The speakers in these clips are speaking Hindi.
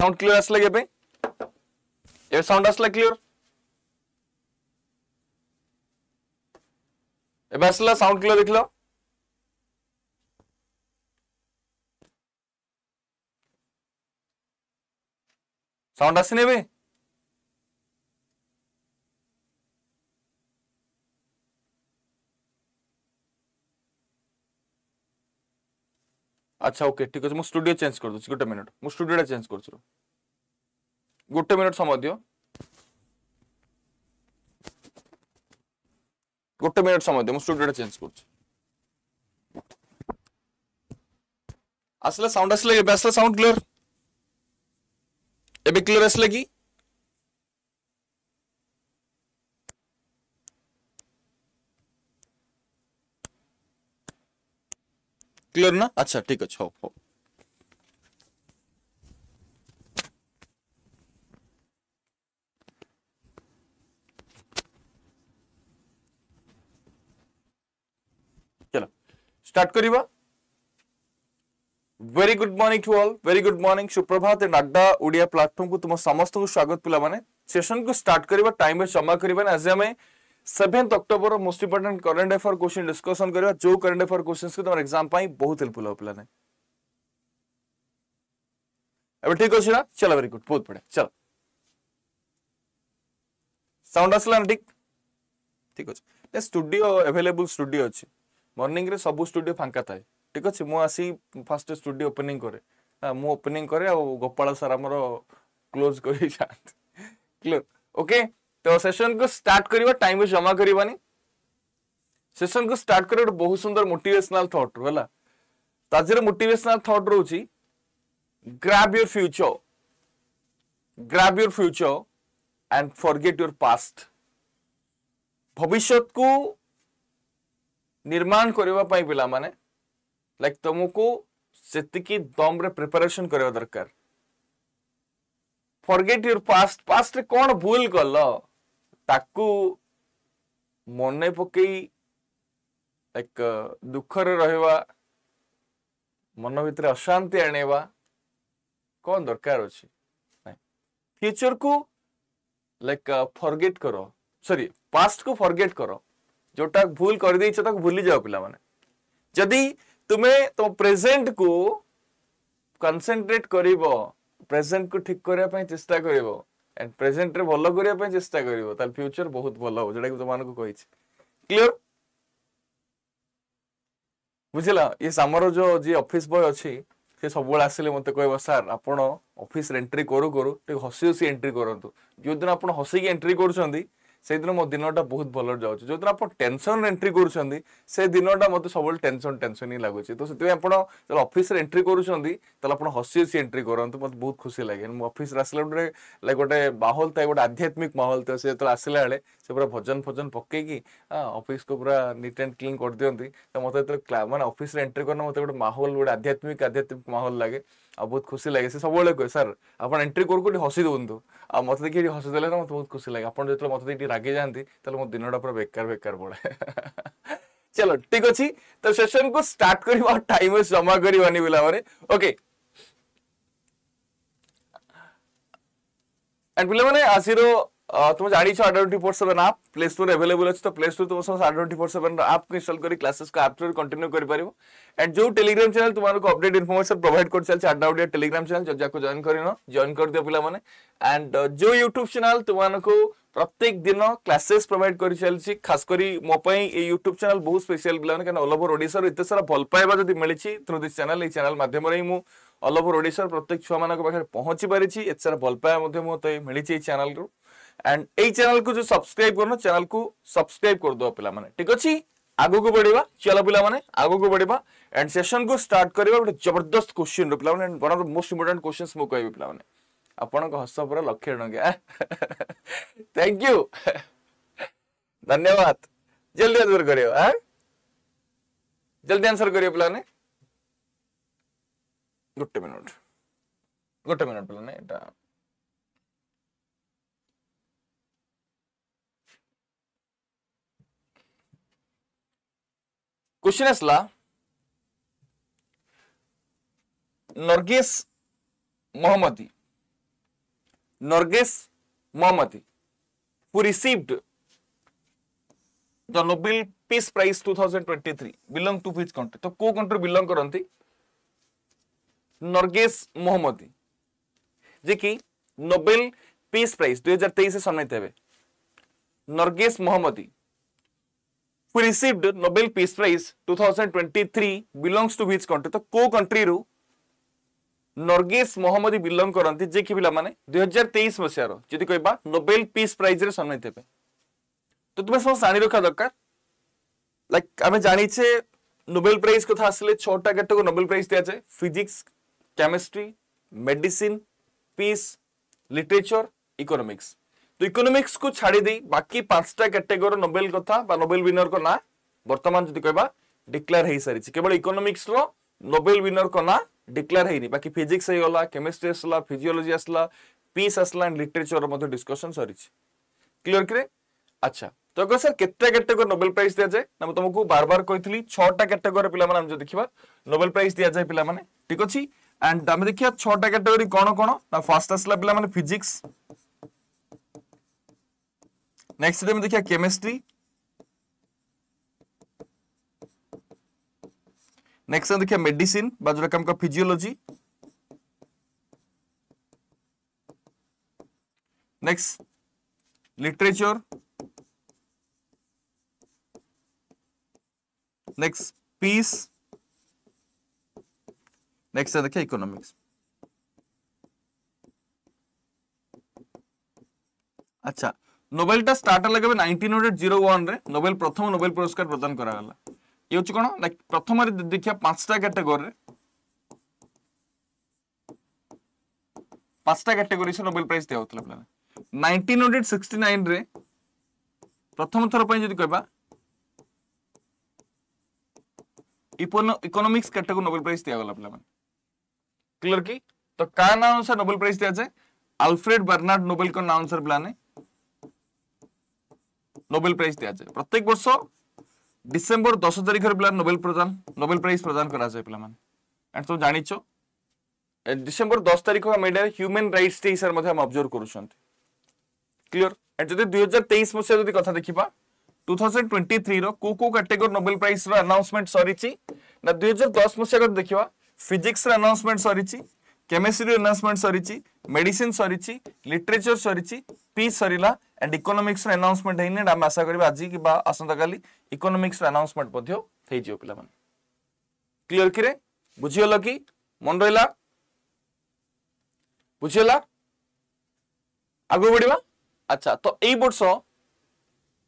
साउंड क्लियर आसला कि साउंड आसला क्लीयर एब आसला साउंड क्लीयर देख ल साउंड आसने भी अच्छा ओके ठीक अच्छे तो मुझे स्टूडियो चेंज कर दूसरी गोटे मिनट मुझे स्टूडियो चेंज कर चुके ଗୋଟେ ମିନିଟ୍ ସମୟ ଦିଅ ଗୋଟେ ମିନିଟ୍ ସମୟ ଦିଅ ମୁଁ ଷ୍ଟୁଡ଼ିଓଟା ଚେଞ୍ଜ କରୁଛି আসলে সাউন্ড আসলে এবে আসলে সাউন্ড ক্লিয়ার এবে ক্লিয়ার আসলে কি ক্লিয়ার না আচ্ছা ঠিক আছে হোক হোক স্টার্ট করিবা very good morning to all very good morning সুপ্রভাত এন্ড আড্ডা ওড়িয়া প্লাটফর্ম কু তুম সমস্ত স্বাগত পিলামানে সেশন কু স্টার্ট করিবা টাইম রে জমা করিবা আজ আমি 7th October most important current affair question discussion করিবা যে करंट अफेयर क्वेश्चंस কু তোমার एग्जाम পাই বহুত হেল্পফুল হবে পিলানে এবার ঠিক আছে না চলো ভেরি গুড বহুত বড় চলো সাউন্ড আসলে ঠিক ঠিক আছে স্টুডিও অ্যাভেলেবল স্টুডিও আছে ମର୍ଣ୍ଣିଂରେ ସବୁ ଷ୍ଟୁଡ଼ିଓ ଫାଙ୍କା ଥାଏ ଠିକ୍ ଅଛି ମୁଁ ଆସି ଫାର୍ଷ୍ଟ ଷ୍ଟୁଡ଼ିଓ ଓପନିଂ କରେ ମୁଁ ଓପନିଂ କରେ ଆଉ ଗୋପାଳ ସାର୍ ଆମର କ୍ଲୋଜ୍ କରି ଯାଆନ୍ତି କ୍ଲିୟର ଓକେ ତ ସେସନ୍କୁ ଷ୍ଟାର୍ଟ କରିବା ଟାଇମ୍ ଜମା କରିବାନି ସେସନ୍କୁ ଷ୍ଟାର୍ଟ କରିବା ଗୋଟେ ବହୁତ ସୁନ୍ଦର ମୋଟିଭେସନାଲ ଥଟ୍ରୁ ହେଲା ତା ଦେହରେ ମୋଟିଭେସନାଲ ଥଟ୍ ରହୁଛି grab your future grab your future and forget your past ଭବିଷ୍ୟତକୁ निर्माण करने पाने लाइक तुमको से दम रे प्रिपरेशन करवा दरकार फरगेट योर पास्ट पास्ट कौन भूल कल ताकू मन पक लाइक दुख रहा मन भितर अशांति आने कौन दरकार अच्छे फ्यूचर को लाइक फॉरगेट करो सॉरी पास्ट को फॉरगेट करो ଯୋଉଟା ଭୁଲ କରିଦେଇଛ ତାକୁ ଭୁଲି ଯାଅ ପିଲାମାନେ ଯଦି ତୁମେ ତମ ପ୍ରେଜେଣ୍ଟକୁ କନସେନ୍ଟ୍ରେଟ୍ କରିବ ପ୍ରେଜେଣ୍ଟକୁ ଠିକ୍ କରିବା ପାଇଁ ଚେଷ୍ଟା କରିବ ଆଣ୍ଡ ପ୍ରେଜେଣ୍ଟରେ ଭଲ କରିବା ପାଇଁ ଚେଷ୍ଟା କରିବ ତାହେଲେ ଫ୍ୟୁଚର ବହୁତ ଭଲ ହବ ଯୋଉଟାକି ତୁମମାନଙ୍କୁ କହିଛି କ୍ଲିଅର ବୁଝିଲା ଇଏ ଆମର ଯୋଉ ଯିଏ ଅଫିସ ବୟ ଅଛି ସେ ସବୁବେଳେ ଆସିଲେ ମୋତେ କହିବ ସାର୍ ଆପଣ ଅଫିସରେ ଏଣ୍ଟ୍ରି କରୁ କରୁ ଟିକେ ହସି ହସି ଏଣ୍ଟ୍ରି କରନ୍ତୁ ଯେଉଁଦିନ ଆପଣ ହସିକି ଏଣ୍ଟ୍ରି କରୁଛନ୍ତି ସେଇଦିନ ମୋ ଦିନଟା ବହୁତ ଭଲରେ ଯାଉଛି ଯେଉଁଦିନ ଆପଣ ଟେନସନ୍ ଏଣ୍ଟ୍ରି କରୁଛନ୍ତି ସେ ଦିନଟା ମୋତେ ସବୁବେଳେ ଟେନସନ୍ ଟେନସନ୍ ହିଁ ଲାଗୁଛି ତ ସେଥିପାଇଁ ଆପଣ ଯେତେବେଳେ ଅଫିସରେ ଏଣ୍ଟ୍ରି କରୁଛନ୍ତି ତାହେଲେ ଆପଣ ହସି ହସି ଏଣ୍ଟ୍ରି କରନ୍ତୁ ମୋତେ ବହୁତ ଖୁସି ଲାଗେ ମୁଁ ଅଫିସରେ ଆସିଲା ଗୋଟେ ଲାଇକ୍ ଗୋଟେ ମାହୋଲ ଥାଏ ଗୋଟେ ଆଧ୍ୟାତ୍ମିକ ମାହୋଲ ଥାଏ ସେ ଯେତେବେଳେ ଆସିଲା ବେଳେ ସେ ପୁରା ଭଜନ ଫଜନ ପକେଇକି ଅଫିସକୁ ପୁରା ନିଟ୍ ଆଣ୍ଡ କ୍ଲିନ୍ କରିଦିଅନ୍ତି ତ ମୋତେ ଯେତେବେଳେ ମାନେ ଅଫିସରେ ଏଣ୍ଟ୍ରି କରିନେ ମୋତେ ଗୋଟେ ମାହୋଲ ଗୋଟେ ଆଧ୍ୟାତ୍ମିକ ଆଧ୍ୟାତ୍ମିକ ମାହୋଲ ଲାଗେ ଆଉ ବହୁତ ଖୁସି ଲାଗେ ସେ ସବୁବେଳେ କୁହେ ସାର୍ ଆପଣ ଏଣ୍ଟ୍ରି କରୁ କୋଉଠି ହସି ଦିଅନ୍ତୁ ଆଉ ମୋତେ ଦେଖି ଏଠି ହସିଦେଲେ ନା ମୋତେ ବହୁତ ଖୁସି ଲାଗେ ଆପଣ ଯେତେବେଳେ ମୋତେ ଦେଖି ରାଗି ଯାଆନ୍ତି ତାହେଲେ ମୋ ଦିନଟା ପୁରା ବେକାର ବେକାର ପଡ଼େ चलो ठीक अच्छे तो सेसन को स्टार्ट कर टाइम वेस्ट जमा करवानी बोला मैंने ओके एंड पिला मैंने आसीरो তোমরা জানিছো under twenty four seven app play store available আছে তো প্লে স্টোর তোমার সমস্ত under twenty four seven app install করে ক্লাসেসকে আপ থ্রু কন্টিনিউ করে পারিব এন্ড যে টেলিগ্রাম চ্যানেল তোমার অপডেট ইনফরমেশন প্রোভাইড করে চলছে আড্ডা ওডিয়া টেলিগ্রাম চ্যানেল যদি যাকে জয়েন করিন জয়েন করে দিও পিলা মানে এন্ড যে ইউট্যুব চ্যানেল তোমাকে প্রত্যেক দিন ক্লাসেস প্রোভাইড করে চলছে খাস করে মো এই ইউট্যুব চ্যানেল বহু স্পেশাল পিলা মানে কেন অল ওভর ওড়িশার এত সারা ভাল পাইবা যদি মিছে থ্রু দিস চ্যানেল এই চ্যানেল মাধ্যমে হি অল ওভর ওড়িশার প্রত্যেক ছুয়া পাখে পৌঁছি পারিছি এত সারা ভাল পাইবা মতো মিছে এই চ্যানেল एंड यही चैनल को जो सब्सक्राइब करना चैनल को सब्सक्राइब कर दो पिला माने ठीक अछि आगो को बढ़िया चलो पिला माने आगो को बढ़िया एंड सेशन को स्टार्ट करबा जबरदस्त क्वेश्चन रो पिला माने and one of the most important questions मो कहबे पिला माने आपन को हस पर लक्ष्य टंका थैंक यू धन्यवाद जल्दी आंसर करियो ह जल्दी आंसर करियो पिला माने गुड मिनट गुड मिनट पिला माने एटा क्वेश्चन है सला Narges Mohammadi Narges Mohammadi who received the Nobel peace Prize 2023 belong to which country तो को कंट्री बिलोंग करंती नरगेस मोहम्मदी जे कि नोबेल पीस प्राइज 2023 से सम्मानित हेबे नरगेस मोहम्मदी who received Nobel Peace Prize 2023 belongs to which country? तो को country रू नर्गेस मोहम्मदी belong करंती जे कि पिला माने 2023 मसीह जदि कहबा नोबेल पीस प्राइज रे सम्मानित हेबे तो तुमे सब जानि रखा दरकार लाइक आमे जानि छे नोबेल प्राइज कथा आसले 6 टा केते को नोबेल प्राइज दिया जाए physics chemistry medicine peace literature economics তো ইকোনোমিক্স কু ছাড়ি দেই বাকি পাঁচটা ক্যাটেগোরি নোবেল কথা বা নোবেল উইনর কো না বর্তমান যদি কইবা ডিক্লেয়ার হই সারিছি কেবল ইকোনোমিক্স লো নোবেল উইনর কো না ডিক্লেয়ার হইনি বাকি ফিজিক্স হইগলা কেমিস্ট্রি আসলা ফিজিওলজি আসলা পিস আসলা এন্ড লিটারেচার মধ্যে ডিসকশন সরিছি ক্লিয়ার কি আচ্ছা তো কো স্যার কেতটা ক্যাটেগোরি নোবেল প্রাইজ দিয়া যায় না তোমাকে বারবার কইতলি 6টা ক্যাটেগোরি পিলা মানে আমি দেখিবা নোবেল প্রাইজ দিয়া যায় পিলা মানে ঠিক আছে এন্ড আমি দেখিয়া 6টা ক্যাটেগোরি কোন কোন না ফার্স্ট আসলা পিলা মানে ফিজিক্স नेक्स्ट डे में देखिए केमिस्ट्री नेक्स्ट देखिए मेडिसिन बा जोटा हमको physiology next literature next peace next देखिए इकोनॉमिक्स अच्छा নোবেলটা ଷ୍ଟାର୍ଟ ହେଲା କେବେ ନାଇଣ୍ଟିନ୍ ହଣ୍ଡ୍ରେଡ୍ ଜିରୋ ୱାନ୍ରେ ନୋବେଲ ପ୍ରଥମ ନୋବେଲ ପୁରସ୍କାର ପ୍ରଦାନ କରାଗଲା ଇଏ ହେଉଛି କ'ଣ ନା ପ୍ରଥମରେ ଦେଖିବା ପାଞ୍ଚଟା କ୍ୟାଟେଗୋରିରେ ପାଞ୍ଚଟା କ୍ୟାଟେଗୋରି ସେ ନୋବେଲ ପ୍ରାଇଜ୍ ଦିଆହଉଥିଲା ପିଲାମାନେ ନାଇଣ୍ଟିନ୍ ହଣ୍ଡ୍ରେଡ୍ ସିକ୍ସଟି ନାଇନ୍ରେ ପ୍ରଥମ ଥର ପାଇଁ ଯଦି କହିବା ইকোনমিক্স ক্যাটাগরি নোবেল প্রাইজ দিয়া গলা পিলামান ক্লিয়ার কি তো কার নাম অনুসারে নোবেল প্রাইজ দিয়া যায় আলফ্রেড বার্নার্ড নোবেল কোন নাম অনুসারে পিলানে নোবেল প্রাইজ দেওয়া যায় প্রত্যেক বর্ষ ডিসেম্বর দশ তারিখের পিলা নোবেল প্রদান নোবেল প্রাইজ প্রদান করা যায় পিলা মানে এটা তুমি জানিছ ডিসেম্বর দশ তারিখ আমি এটা হ্যুম্যান রাইটস ডে হিসাবে মধ্যে আমি অবজর্ভ করছেন ক্লিয়ার এটা যদি দুই হাজার তেইশ মশিয়া যদি কথা দেখিবা টু থাউজেন্ড টোয়েন্টি থ্রি रो को कैटेगोरी नोबेल प्राइज रो अनाउंसमेंट सरी ना दुई हजार दस मसीहा देखा फिजिक्स रो अनाउंसमेंट सरी କେମିଷ୍ଟ୍ରି ଆନାଉନ୍ସମେଣ୍ଟ ସରିଛି ମେଡିସିନ ସରିଛି ଲିଟରେଚର ସରିଛି ପିସ୍ ସରିଲା ଆଣ୍ଡ ଇକୋନୋମିକ୍ସର ଆନାଉନ୍ସମେଣ୍ଟ ହେଇନି ଆମେ ଆଶା କରିବା ଆଜି କିମ୍ବା ଆସନ୍ତାକାଲି ଇକୋନୋମିକ୍ସର ଆନାଉନ୍ସମେଣ୍ଟ ମଧ୍ୟ ହେଇଯିବ ପିଲାମାନେ କ୍ଲିଅର କିରେ ବୁଝିଗଲ କି ମନେ ରହିଲା ବୁଝିଗଲା ଆଗକୁ ବଢିବା ଆଚ୍ଛା ତ ଏଇ ବର୍ଷ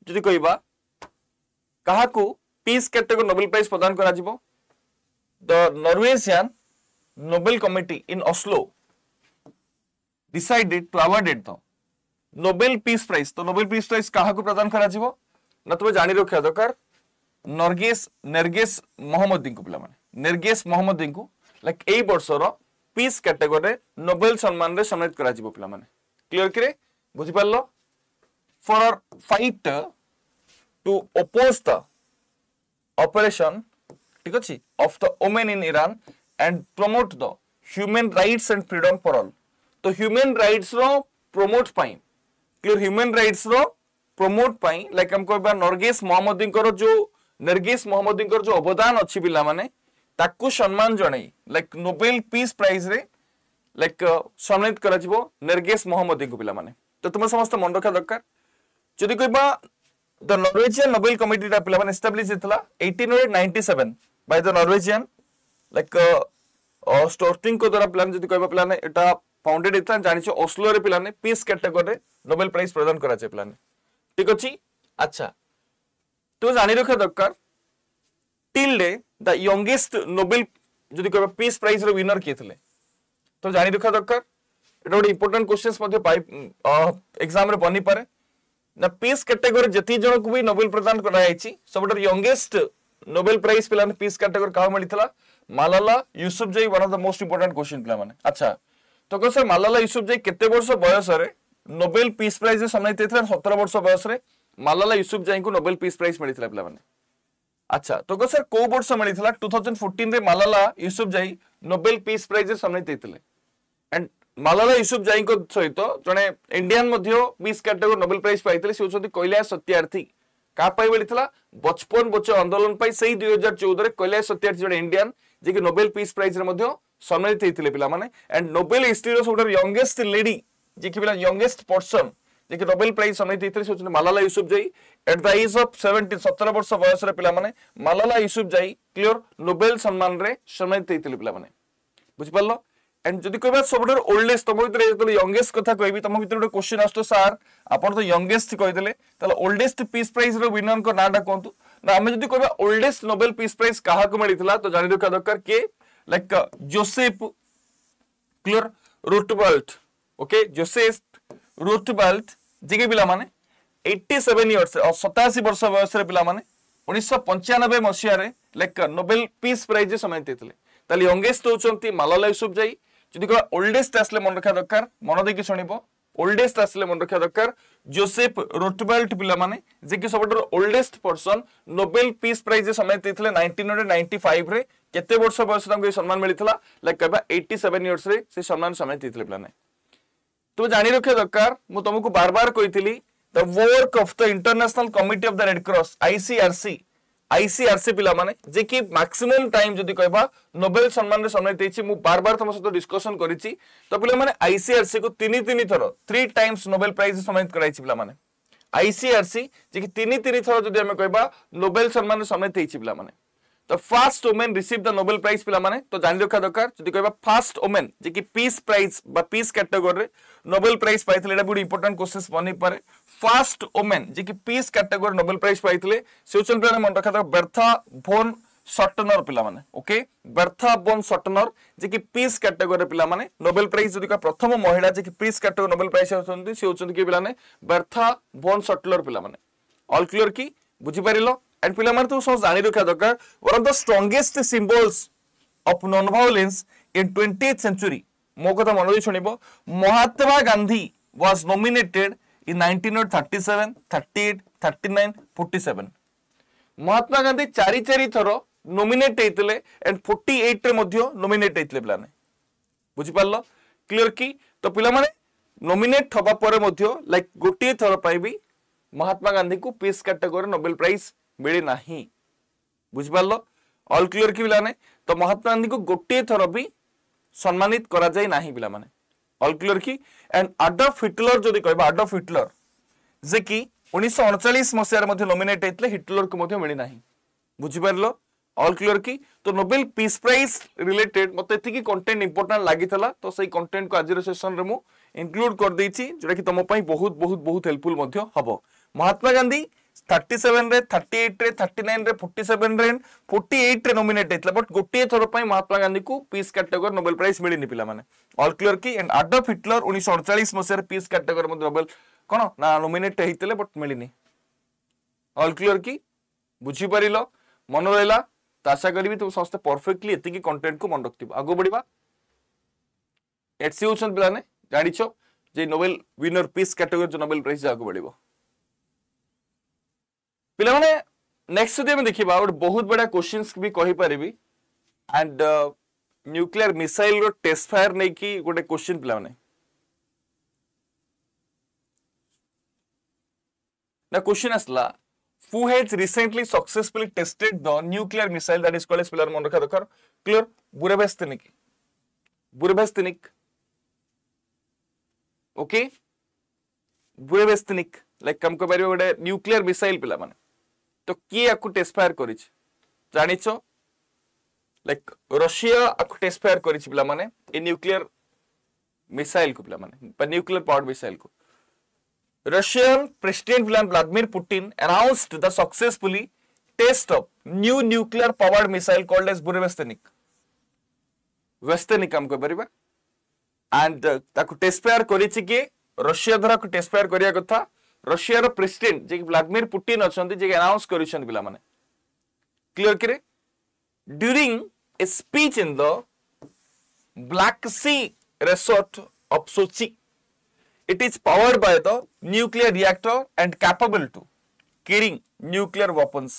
ଯଦି କହିବା କାହାକୁ ପିସ୍ କେଟେଗୋରୀ ନୋବେଲ ପ୍ରାଇଜ ପ୍ରଦାନ କରାଯିବ ଦ ନରୱେସିଆନ୍ Nobel Committee in Oslo decided to award it the Nobel Peace Prize. So, Nobel Peace Prize काहाकु प्रदान करा जीवो? ना तुम्हें जानी रखिया दरकार नर्गेस नर्गेस मोहम्मद दिंकु पिला माने नर्गेस मोहम्मद दिंकु लाइक एई वर्षर पीस कैटेगरी रे नोबेल सम्मान रे सम्मानित करा जीवो पिला माने क्लियर करे बुझी पारलो For our fight to oppose the operation, ठीक अछि of the women and promote the human rights and freedom for all. तो human rights रो promote पाई clear human rights रो promote पाई like हम कहबा नरगेस मोहम्मदी को जो नरगेस मोहम्मदी को जो अवदान अछि पिला माने ताकू सम्मान जणई लाइक नोबेल पीस प्राइज रे लाइक सम्मानित करा जइबो नरगेस मोहम्मदी को पिला माने तो तुम समस्त मन रखा दरकार जदि कहबा द नॉर्वेजियन नोबेल कमिटी रा पिला 1897 by the norwegian ଲାଇକ୍ ଷ୍ଟୋର୍ଟିଙ୍କ ଦ୍ୱାରା ପିଲାମାନେ ଯଦି କହିବା ପିଲାମାନେ ଏଇଟା ଫାଉଣ୍ଡେଡ୍ ହେଇଥିଲା ଜାଣିଛ ଅସ୍ଲୋରେ ପିଲାମାନେ ପିସ୍ କ୍ୟାଟେଗୋରୀରେ ନୋବେଲ ପ୍ରାଇଜ୍ ପ୍ରଦାନ କରାଯାଏ ପିଲାମାନେ ଠିକ ଅଛି ଆଚ୍ଛା ତ ଜାଣି ରଖିବା ଦରକାର till day the youngest Nobel ଯଦି କହିବା ପିସ୍ ପ୍ରାଇଜ୍ର ୱିନର କିଏ ଥିଲେ ତ ଜାଣି ରଖିବା ଦରକାର ଏଇଟା ଗୋଟେ ଇମ୍ପୋର୍ଟାଣ୍ଟ କ୍ୱେଶ୍ଚିନ୍ସ ମଧ୍ୟ ଏକ୍ସାମ୍ରେ ବନିପାରେ ନା ପିସ୍ କ୍ୟାଟେଗୋରୀ ଯେତିକି ଜଣଙ୍କୁ ବି ନୋବେଲ ପ୍ରଦାନ କରାଯାଇଛି ସବୁଠାରୁ ୟଙ୍ଗେଷ୍ଟ ନୋବେଲ ପ୍ରାଇଜ୍ ପିଲାମାନେ ପିସ୍ କ୍ୟାଟେଗୋରୀ କାହା ମିଳିଥିଲା Malala Yousafzai one of the most important question ପିଲାମାନେ ଆଚ୍ଛା ତ କହିବ ସାର୍ ମାଲାଲା ୟୁସୁଫଜାଇ କେତେ ବର୍ଷ ବୟସରେ ନୋବେଲ ପିସ୍ ପ୍ରାଇଜ୍ରେ ସମ୍ମାନିତ ହେଇଥିଲା ସତର ବର୍ଷ ବୟସରେ Malala Nobel peace peace prize পিলা ପିଲାମାନେ আচ্ছা তো স্যার কেউ বর্ষ মিলিলা two thousand fourteen Malala Yousafzai Nobel piece প্রাইজে সম্মানিত হয়েছিল এন্ড মালালা ইউসুফ জাই মানে। আচ্ছা, সহিত জনে ইন্ডিয়ান মধ্য পিস ক্যাটেগোরি নোবেল প্রাইজ পাই সে হচ্ছেন কৈলাস সত্যার্থী পাই মিলিলা বচপন বচ আন্দোলন পাই সেই দুই হাজার চৌদরে কৈলাস সত্যার্থী জন ইন্ডিয়ান ଯିଏକି ନୋବେଲ ପିସ୍ ପ୍ରାଇଜ୍ରେ ମଧ୍ୟ ସମ୍ମାନିତ ହେଇଥିଲେ ପିଲାମାନେ ଆଣ୍ଡ ନୋବେଲ ହିଷ୍ଟ୍ରିର ସବୁଠାରୁ ୟଙ୍ଗେଷ୍ଟ ଲେଡି ଯିଏକି ପିଲା ୟଙ୍ଗେଷ୍ଟ ପର୍ସନ୍ ଯିଏକି ନୋବେଲ ପ୍ରାଇଜ୍ ସମ୍ମାନିତ ହେଇଥିଲେ ସେ ହେଉଛନ୍ତି Malala Yousafzai at the age of seventeen ସତର ବର୍ଷ ବୟସରେ ପିଲାମାନେ ମାଲାଲା ୟୁସୁଫ ଜାଇ କ୍ଲିଅର ନୋବେଲ ସମ୍ମାନରେ ସମ୍ମାନିତ ହେଇଥିଲେ ପିଲାମାନେ ବୁଝିପାରିଲ ଆଣ୍ଡ ଯଦି କହିବା ସବୁଠାରୁ ଓଲ୍ଡେଷ୍ଟ ତମ ଭିତରେ ଯେତେବେଳେ ୟଙ୍ଗେଷ୍ଟ କଥା କହିବି ତମ ଭିତରେ ଗୋଟେ କ୍ୱେଶ୍ଚିନ୍ ଆସୁଥିବ ସାର୍ ଆପଣ ତ ୟଙ୍ଗେଷ୍ଟ କହିଦେଲେ ତାହେଲେ ଓଲ୍ଡେଷ୍ଟ ପିସ୍ ପ୍ରାଇଜ୍ର ୱିନରଙ୍କ ନାଁଟା କୁହନ୍ତୁ ओल्डेस्ट नोबेल पीस प्राइज क्या मिलता तो जान रखा दरकार के like Joseph clear Rotblat okay Joseph Rotblat जिके पे 87 इयर्स सताशी वर्ष बयस पे उन्नीस पंचानबे लाइक नोबेल पीस प्राइज समेत यंगेस्ट होती मालाला युसुफ जाई जी ओल्डेस्ट आसले मन रखा दरकार मन देखिए शुणब ओल्डेस्ट आसले मन रखा दरकार जोसेफ रोटवेल्ट पिलाने जे कि सब oldest person Nobel peace prize समेत देते नाइंटीन हंड्रेड रे केते वर्ष बयस तांको सम्मान मिलितला लाइक कहबा 87 इयर्स रे से सम्मान समेत देते पिलाने तो जानि रखे दरकार मु तुमको बार बार कहितली the work of the international committee of the red cross ICRC ICRC পিলা মানে যে কি ম্যাক্সিমাম টাইম যদি কইবা নোবেল সম্মানরে সম্মানিত হয়েছি মু বারবার তোমার সাথে ডিসকশন করেছি তো পিলা মানে আইসিআরসি কু তিন তিন থর থ্রি টাইমস নোবেল প্রাইজ সম্মানিত করাইছি পিলা মানে আইসিআরসি যে কি তিন তিন থর যদি আমি কইবা নোবেল সম্মানরে সম্মানিত হয়েছি মানে ତ first women receive the Nobel prize ପିଲାମାନେ ତ ଜାଣି ରଖିବା ଦରକାର ଯଦି କହିବା ଫାର୍ଷ୍ଟ ଓମେନ୍ ଯେ କି ପିସ୍ ପ୍ରାଇଜ୍ ବା ପିସ୍ କ୍ୟାଟେଗୋରୀରେ ନୋବେଲ ପ୍ରାଇଜ୍ ପାଇଥିଲେ ଏଇଟା ଗୋଟେ ଇମ୍ପୋର୍ଟାଣ୍ଟ କ୍ୱେଶ୍ଚିନ୍ ବନେଇପାରେ ଫାର୍ଷ୍ଟ ଓମେନ୍ ଯେ କି ପିସ୍ କ୍ୟାଟେଗୋରୀ ନୋବେଲ ପ୍ରାଇଜ୍ ପାଇଥିଲେ ସେ ହେଉଛନ୍ତି ପିଲାମାନେ ମନେ ରଖିବା ଦରକାର ବ୍ୟର୍ଥା ଭୋନ୍ ସଟନର ପିଲାମାନେ ଓକେ ବ୍ୟର୍ଥା ବୋନ୍ ସଟନର ଯେ କି ପିସ୍ କ୍ୟାଟେଗୋରୀର ପିଲାମାନେ ନୋବେଲ ପ୍ରାଇଜ୍ ଯଦି ପ୍ରଥମ ମହିଳା ଯେ କି ପିସ୍ କ୍ୟାଟେଗୋରୀ ନୋବେଲ ପ୍ରାଇଜ୍ ହେଉଛନ୍ତି ସେ ହେଉଛନ୍ତି କି ପିଲାମାନେ ବ୍ୟର୍ଥା ବୋନ୍ ସଟଲର ପିଲାମାନେ ଅଲ୍ କ୍ଲିୟର କି ବୁଝିପାରିଲ and ପିଲାମାନେ ତ ସହଜ ଜାଣି ରଖିବା ଦରକାର one of the strongest symbols of non violence in 20th century ମୋ କଥା ମନେ ଦେଇ ଶୁଣିବ Mahatma Gandhi was nominated in 1937 38 39 47 Mahatma Gandhi ଚାରି ଚାରି ଥର ନୋମିନେଟ୍ ହେଇଥିଲେ ଆଣ୍ଡ ଫୋର୍ଟି ଏଇଟ୍ରେ ମଧ୍ୟ ନୋମିନେଟ୍ ହେଇଥିଲେ ପିଲାମାନେ ବୁଝିପାରିଲ କ୍ଲିଅର କି ତ ପିଲାମାନେ ନୋମିନେଟ୍ ହେବା ପରେ ମଧ୍ୟ ଲାଇକ୍ ଗୋଟିଏ ଥର ପାଇଁ ବି ମହାତ୍ମା ଗାନ୍ଧୀଙ୍କୁ ପିସ୍ କାଟାଗୋରୀରେ ନୋବେଲ ପ୍ରାଇଜ୍ ମିଳେ ନାହିଁ ବୁଝିପାରିଲ ଅଲ୍ କ୍ଲିଅର କି ପିଲାମାନେ ତ ମହାତ୍ମା ଗାନ୍ଧୀଙ୍କୁ ଗୋଟିଏ ଥର ବି ସମ୍ମାନିତ କରାଯାଇ ନାହିଁ ପିଲାମାନେ ଅଲ୍ କ୍ଲିଅର କି ଆଣ୍ଡ ଆଡଫ ହିଟଲର ଯଦି କହିବା ଆଡଫ ହିଟଲର ଯେ କି ଉଣେଇଶହ ଅଣଚାଳିଶ ମସିହାରେ ମଧ୍ୟ ନମିନେଟ୍ ହେଇଥିଲେ ହିଟଲରକୁ ମଧ୍ୟ ମିଳିନାହିଁ ବୁଝିପାରିଲ ଅଲ୍ କ୍ଲିଅର କି ତ ନୋବେଲ ପିସ୍ ପ୍ରାଇଜ୍ ରିଲେଟେଡ୍ ମୋତେ ଏତିକି କଣ୍ଟେଣ୍ଟ ଇମ୍ପୋର୍ଟାଣ୍ଟ ଲାଗିଥିଲା ତ ସେଇ କଣ୍ଟେଣ୍ଟକୁ ଆଜିର ସେସନରେ ମୁଁ ଇନକ୍ଲୁଡ୍ କରିଦେଇଛି ଯେଉଁଟାକି ତୁମ ପାଇଁ ବହୁତ ବହୁତ ବହୁତ ହେଲ୍ପଫୁଲ୍ ମଧ୍ୟ ହେବ Mahatma Gandhi thirty seven thirty eight thirty nine forty seven forty eight nominate होता बट गोटे थर महात्मा गांधी को पीस कैटेगोरी नोबेल प्राइज मिलनी हिटलर उन्नीस मसीह पीस कैटेगोरी नोबेल कौन ना नोमेट होते बट मिलनी अल क्लीयर बुझीपार मन रहा तो आशा करी तुम समस्त परफेक्टली कंटेन्ट को मन रख आगे बढ़ा एट सी नोबेल विनर पीस कैटेगोरी जो नोबेल प्राइज आगे बढ़ा ପିଲାମାନେ ନେକ୍ସଟ ଯଦି ଆମେ ଦେଖିବା ଗୋଟେ ବହୁତ ବଢିଆ କୋଶ୍ଚିନ୍ସ ବି एंड न्यूक्लियर मिसाइल रो टेस्ट फायर नहीं कि गोटे क्वेश्चन पे क्वेश्चन आसला who has recently successfully tested the nuclear missile that is called as pillar मन रखा दरकार clear Burevestnik Burevestnik okay Burevestnik like कम को परिबे nuclear missile, मिसाइल पिला माने তো কি আকু টেস্ট ফায়ার করেছে জানিছ লাইক রশিয়া আকু টেস্ট ফায়ার করেছে পিলা মানে এই নিউক্লিয়ার মিসাইল কু পিলা মানে বা নিউক্লিয়ার পাওয়ার মিসাইল কু রশিয়ান প্রেসিডেন্ট পিলা Vladimir Putin announced the successfully test of new nuclear power missile called as Burevestnik ওয়েস্টেনিক আমি কইপারিবা আন্ড তাকু টেস্ট ফায়ার করেছে কি রশিয়া দ্বারা টেস্ট ফায়ার করিয়া কথা ରଷିଆର ପ୍ରେସିଡେଣ୍ଟ ଯିଏକି ଭ୍ଲାଦିମିର ପୁଟିନ ଅଛନ୍ତି ଯିଏକି ଆନାଉନ୍ସ କରିଛନ୍ତି ପିଲାମାନେ କ୍ଲିଅର କିରେ during a speech in the Black Sea resort of Sochi it is powered by the nuclear reactor and capable to carrying nuclear weapons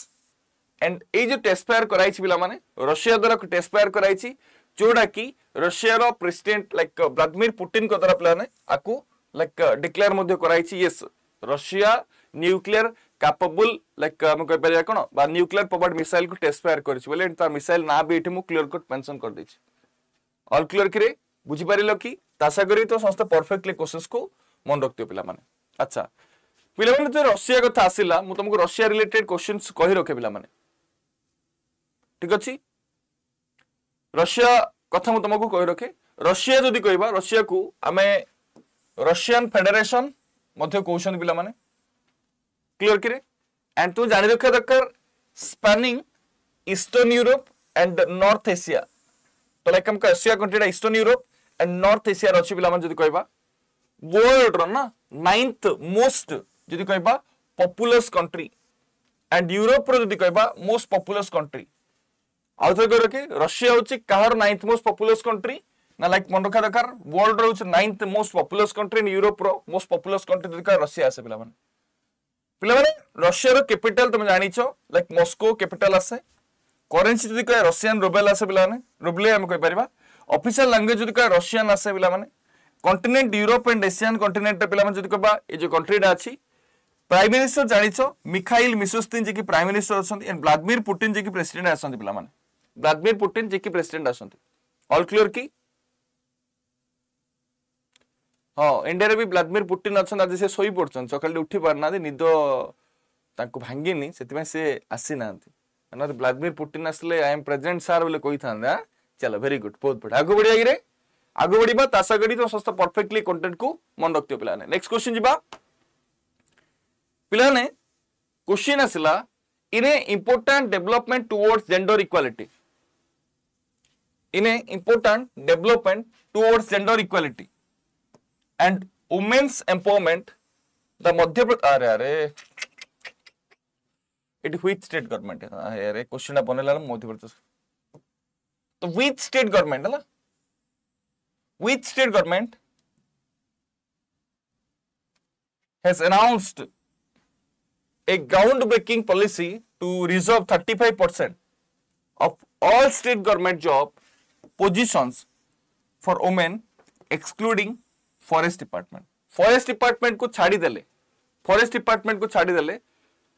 and ei jo test fire karaichi pila mane russia dwara test fire karaichi joda ki russia ro president like vladimir putin ko dwara pila ne aku like declare modhe karaichi yes Russia nuclear capable like ଆମେ କହିପାରିବା କ'ଣ ବା ନ୍ୟୁକ୍ଲିୟର ପବର୍ଡ ମିସାଇଲକୁ ଟେଷ୍ଟ ଫାୟାର କରିଛି ବୋଲେ ତା ମିସାଇଲ ନାଁ ବି ଏଠି ମୁଁ କ୍ଲିୟର କଟ୍ ମେନସନ୍ କରିଦେଇଛି ଅଲ୍ କ୍ଲିୟର କିରେ ବୁଝିପାରିଲ କି ଆଶା କରିବି ତ ସମସ୍ତେ ପରଫେକ୍ଟଲି କୋଶ୍ଚିନ୍ସକୁ ମନେ ରଖିଥିବ ପିଲାମାନେ ଆଚ୍ଛା ପିଲାମାନେ ଯଦି ରଷିଆ କଥା ଆସିଲା ମୁଁ ତମକୁ ରଷିଆ ରିଲେଟେଡ୍ କୋଶ୍ଚିନ୍ସ କହି ରଖେ ପିଲାମାନେ ଠିକ ଅଛି ରଷିଆ କଥା ମୁଁ ତମକୁ କହି ରଖେ ରଷିଆ ଯଦି କହିବା ରଷିଆକୁ ଆମେ ରଷିଆନ୍ ଫେଡେରେସନ୍ ମଧ୍ୟ କହୁଛନ୍ତି ପିଲାମାନେ କ୍ଲିଅର କିରେ ଆଣ୍ଡ ତୁମେ ଜାଣି ରଖିବା ଦରକାର spanning eastern Europe and north Asia ତ ଲାଇକ୍ ଆମକୁ ଏସିଆ କଣ୍ଟ୍ରିଟା ଇଷ୍ଟର୍ଣ୍ଣ ୟୁରୋପ ଆଣ୍ଡ ନର୍ଥ ଏସିଆର ଅଛି ପିଲାମାନେ ଯଦି କହିବା ୱାର୍ଲଡର ନା ନାଇନ୍ଥ ମୋଷ୍ଟ ଯଦି କହିବା ପପୁଲସ୍ କଣ୍ଟ୍ରି ଆଣ୍ଡ ୟୁରୋପର ଯଦି କହିବା ମୋଷ୍ଟ ପପୁଲସ୍ କଣ୍ଟ୍ରି ଆଉ ଥରେ କହିଲ କି ରଷିଆ ହେଉଛି କାହାର ninth most populous country Now, like Mondokadakar, world rose ninth most populous country in Europe, ro, most populous country dekar Russia ase pilaman. Pilaman, Russia ro capital tumi janicho, like Moscow capital ase. Currency যদি কয় রশিয়ান রুবেল আছে পিলামানে রুবলে আমি কইপারিবা অফিসিয়াল ল্যাঙ্গুয়েজ যদি কয় রশিয়ান আছে পিলামানে কন্টিনেন্ট ইউরোপ এন্ড এশিয়ান কন্টিনেন্টরে পিলামানে যদি কবা এই যে কন্ট্রিটা আছে প্রাইম মিনিষ্টর জানিছ মিখাইল মিসোস্তিন যে কি প্রাইম মিনিষ্টর অছন্তি এন্ড ভ্লাদিমির পুটিন যে কি প্রেসিডেন্ট আসন্তি পিলামানে ভ্লাদিমির পুটিন যে কি প্রেসিডেন্ট আসন্তি অল ক্লিয়ার কি हाँ इंडिया भी ब्लादिमिर पुटिन अच्छे आज से शो पड़ सका उठी पार ना निद भांगी से आसी ना ब्लादिमिर पुटिन आसे आई एम प्रेजेंट सार बोले कही था चलो भेरी गुड बहुत बढ़िया आगे बढ़िया आगे आगे बढ़िया ताशा गढ़ी तुम समस्त परफेक्टली कंटेंट को मन रखियो पे नेक्स्ट क्वेश्चन जी पे क्वेश्चन आसला in important development towards gender equality in important development towards gender equality and women's empowerment the Madhya state government has ground breaking policy to reserve 35% of all state government job positions for women excluding forest department forest ଡିପାର୍ଟମେଣ୍ଟକୁ ଛାଡ଼ିଦେଲେ ଫରେଷ୍ଟ ଡିପାର୍ଟମେଣ୍ଟକୁ ଛାଡ଼ିଦେଲେ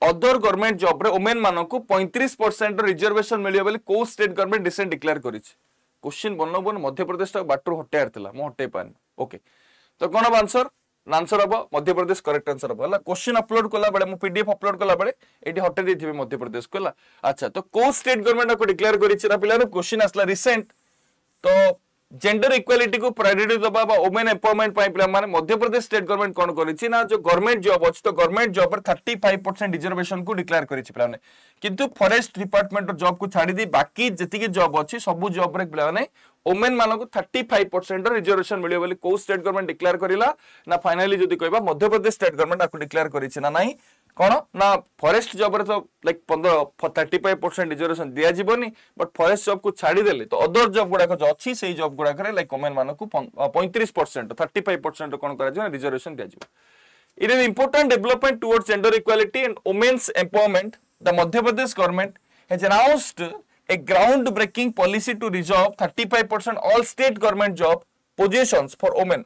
ଅଦର ଗଭର୍ଣ୍ଣମେଣ୍ଟ ଜବ୍ରେ ଓମେନ୍ ମାନଙ୍କୁ ପଇଁତିରିଶ ପରସେଣ୍ଟର ରିଜର୍ଭେସନ ମିଳିବ ବୋଲି କୋଉ ଷ୍ଟେଟ୍ ଗଭର୍ଣ୍ଣମେଣ୍ଟ ରିସେଣ୍ଟ ଡିକ୍ଲେୟାର କରିଛି କୋଶ୍ଚିନ୍ ବନ ବନ ମଧ୍ୟପ୍ରଦେଶ ବାଟରୁ ହଟେଇବାର ଥିଲା ମୁଁ ହଟେଇ ପାରିନି ଓକେ ତ କ'ଣ ହବ ଆନ୍ସର ଆନ୍ସର ହବ ମଧ୍ୟପ୍ରଦେଶ କରେକ୍ଟ ଆନ୍ସର ହବ ହେଲା କୋଶ୍ଚିନ୍ ଅପଲୋଡ କଲାବେଳେ ମୁଁ ପିଡିଏଫ୍ ଅପଲୋଡ କଲାବେଳେ ଏଠି ହଟେଇ ଦେଇଥିବି ମଧ୍ୟପ୍ରଦେଶକୁ ହେଲା ଆଚ୍ଛା ତ କୋଉ ଷ୍ଟେଟ୍ ଗଭର୍ଣ୍ଣମେଣ୍ଟ ଡିକ୍ଲେୟାର କରିଛି ନା ପିଲାରୁ କୋଶ୍ଚିନ୍ ଆସିଲା ରିସେଣ୍ଟ ତ জেন্ডর ইকুয়ালিটিকে প্রায়োরিটি দেওয়া বা ওমেন এম্পাওয়ারমেন্ট পাই পিলামানে মধ্যপ্রদেশ স্টেট গভর্নমেন্ট কোন করেছি না যে গভর্নমেন্ট জব অছি তো গভর্নমেন্ট জব রে 35% রিজার্ভেশন কু ডিক্লেয়ার করেছি পিলামানে কিন্তু ফরেস্ট ডিপার্টমেন্ট জব কু ছাড়ি দি বাকি যেতিকি জব অছি সবু জব রে পিলামানে ওমেন মানুষ থার্টি ফাইভ পরসেন্ট রিজর্ভেশন মিলিব বলে কেউ স্টেট গভর্নমেন্ট ডিক্লেয়ার করা না ফাইনালি যদি কহবা মধ্যপ্রদেশ স্টেট গভর্নমেন্ট আকু ডিক্লেয়ার করেছে না নাই କ'ଣ ନା ଫରେଷ୍ଟ ଜବ୍ରେ ତ ଲାଇକ୍ ପନ୍ଦର ଥାର୍ଟି ଫାଇଭ୍ ପରସେଣ୍ଟ ରିଜର୍ଭେସନ୍ ଦିଆଯିବନି ବଟ୍ ଫରେଷ୍ଟ ଜବ୍କୁ ଛାଡ଼ିଦେଲେ ତ ଅଦର ଜବ୍ ଗୁଡ଼ାକ ଯେଉଁ ଅଛି ସେଇ ଜବ୍ ଗୁଡ଼ାକରେ ଲାଇକ୍ ଓମେନ୍ମାନଙ୍କୁ ପଇଁତିରିଶ ପରସେଣ୍ଟ ଥାର୍ଟି ଫାଇଭ୍ ପରସେଣ୍ଟ କ'ଣ କରାଯିବ ରିଜର୍ଭେସନ୍ ଦିଆଯିବ it is important development toward gender equality and women's empowerment the Madhya Pradesh government has announced a groundbreaking policy to resolve 35% all state government job positions for women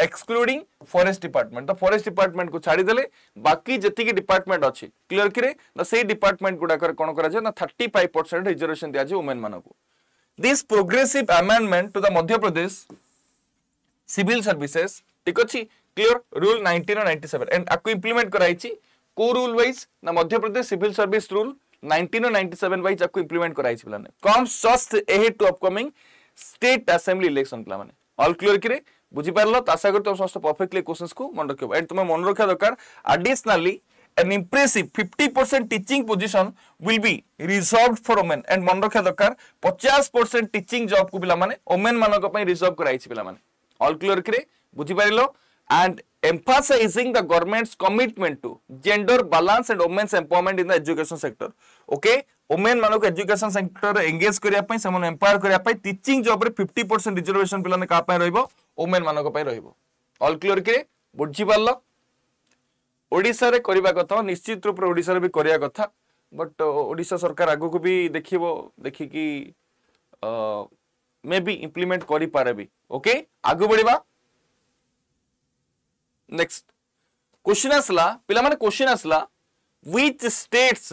excluding forest department तो फॉरेस्ट डिपार्टमेंट को छाड़देले बाकी जी डिपार्टमेंट अच्छी क्लीयर कि से डिपार्टमेंट गुड़ाक कौन करा थर्टी फाइव परसेंट रिजर्वेशन दिया जाए वुमेन को this progressive amendment to the Madhya Pradesh civil services ठीक अच्छे clear rule nineteen ninety seven and आपको इम्प्लीमेंट कराई को रूल वाइज ना Madhya Pradesh civil service rule nineteen ninety seven wise आपको इम्प्लीमेंट कराई पिलाने come just ahead to upcoming state assembly election पिलाने ऑल क्लियर कि বুঝিপারল তো আশা করি তোমার সমস্ত পরফেক্টলি কোশ্চেন্স কু মনে রাখবে এন্ড তোমার মনে রাখা দরকার আডিশনালি an impressive 50% teaching position will be reserved for women and মন রাখা দরকার 50% টিচিং জব কু পিলা মানে ওমেন মানক পাই রিজার্ভ করাইছি পিলা মানে অল ক্লিয়ার করে বুঝি পারিলো and emphasizing the government's commitment to gender balance and women's empowerment in the education sector okay women मान को एजुकेशन सेक्टर एंगेज करने एंपायर करने टीचिंग जब फिफ्टी परसेंट रिजर्वेशन पे क्या रोज वोमेन मान रल क्लीयर कि बुझीपाल ओडे कथ निश्चित रूप से भी करा कथ बट ओडा सरकार आग को भी देख देखिक मे बी इम्प्लीमेंट करके आग बढ़िया नेक्स्ट क्वेश्चन आसला पे क्वेश्चन आसला with states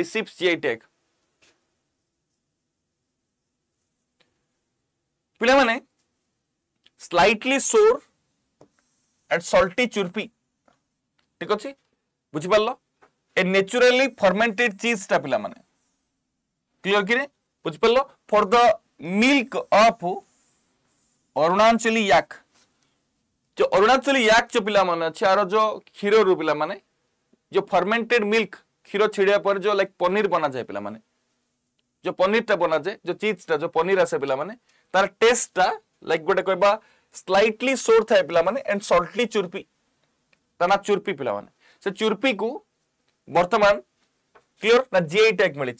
receives GI tag. ପିଲାମାନେ slightly sour and salty chhurpi ଠିକ ଅଛି ବୁଝିପାରିଲ ଏ ନେଚୁରାଲି ଫର୍ମେଣ୍ଟେଡ୍ ଚିଜ୍ଟା ପିଲାମାନେ କ୍ଲିଅର କିରେ ବୁଝିପାରିଲ for the milk of Arunachali yak जो अरुणाचली याक जो पिला माने आरो जो खीरो रू पिला माने जो फर्मेंटेड मिल्क क्षीर छिड़ा पर जो लाइक पनीर बना जाए पे जो पनीर टा बना जाए जो चीज टा जो पनीर आसे पे तार टेस्ट टा लाइक गोटे कहवा स्लाइटली सोर थाए पे एंड सल्टली चुर्पी ता ना चुर्पी पे से चुर्पी को बर्तमान क्लियर ना जीआई टैग मिली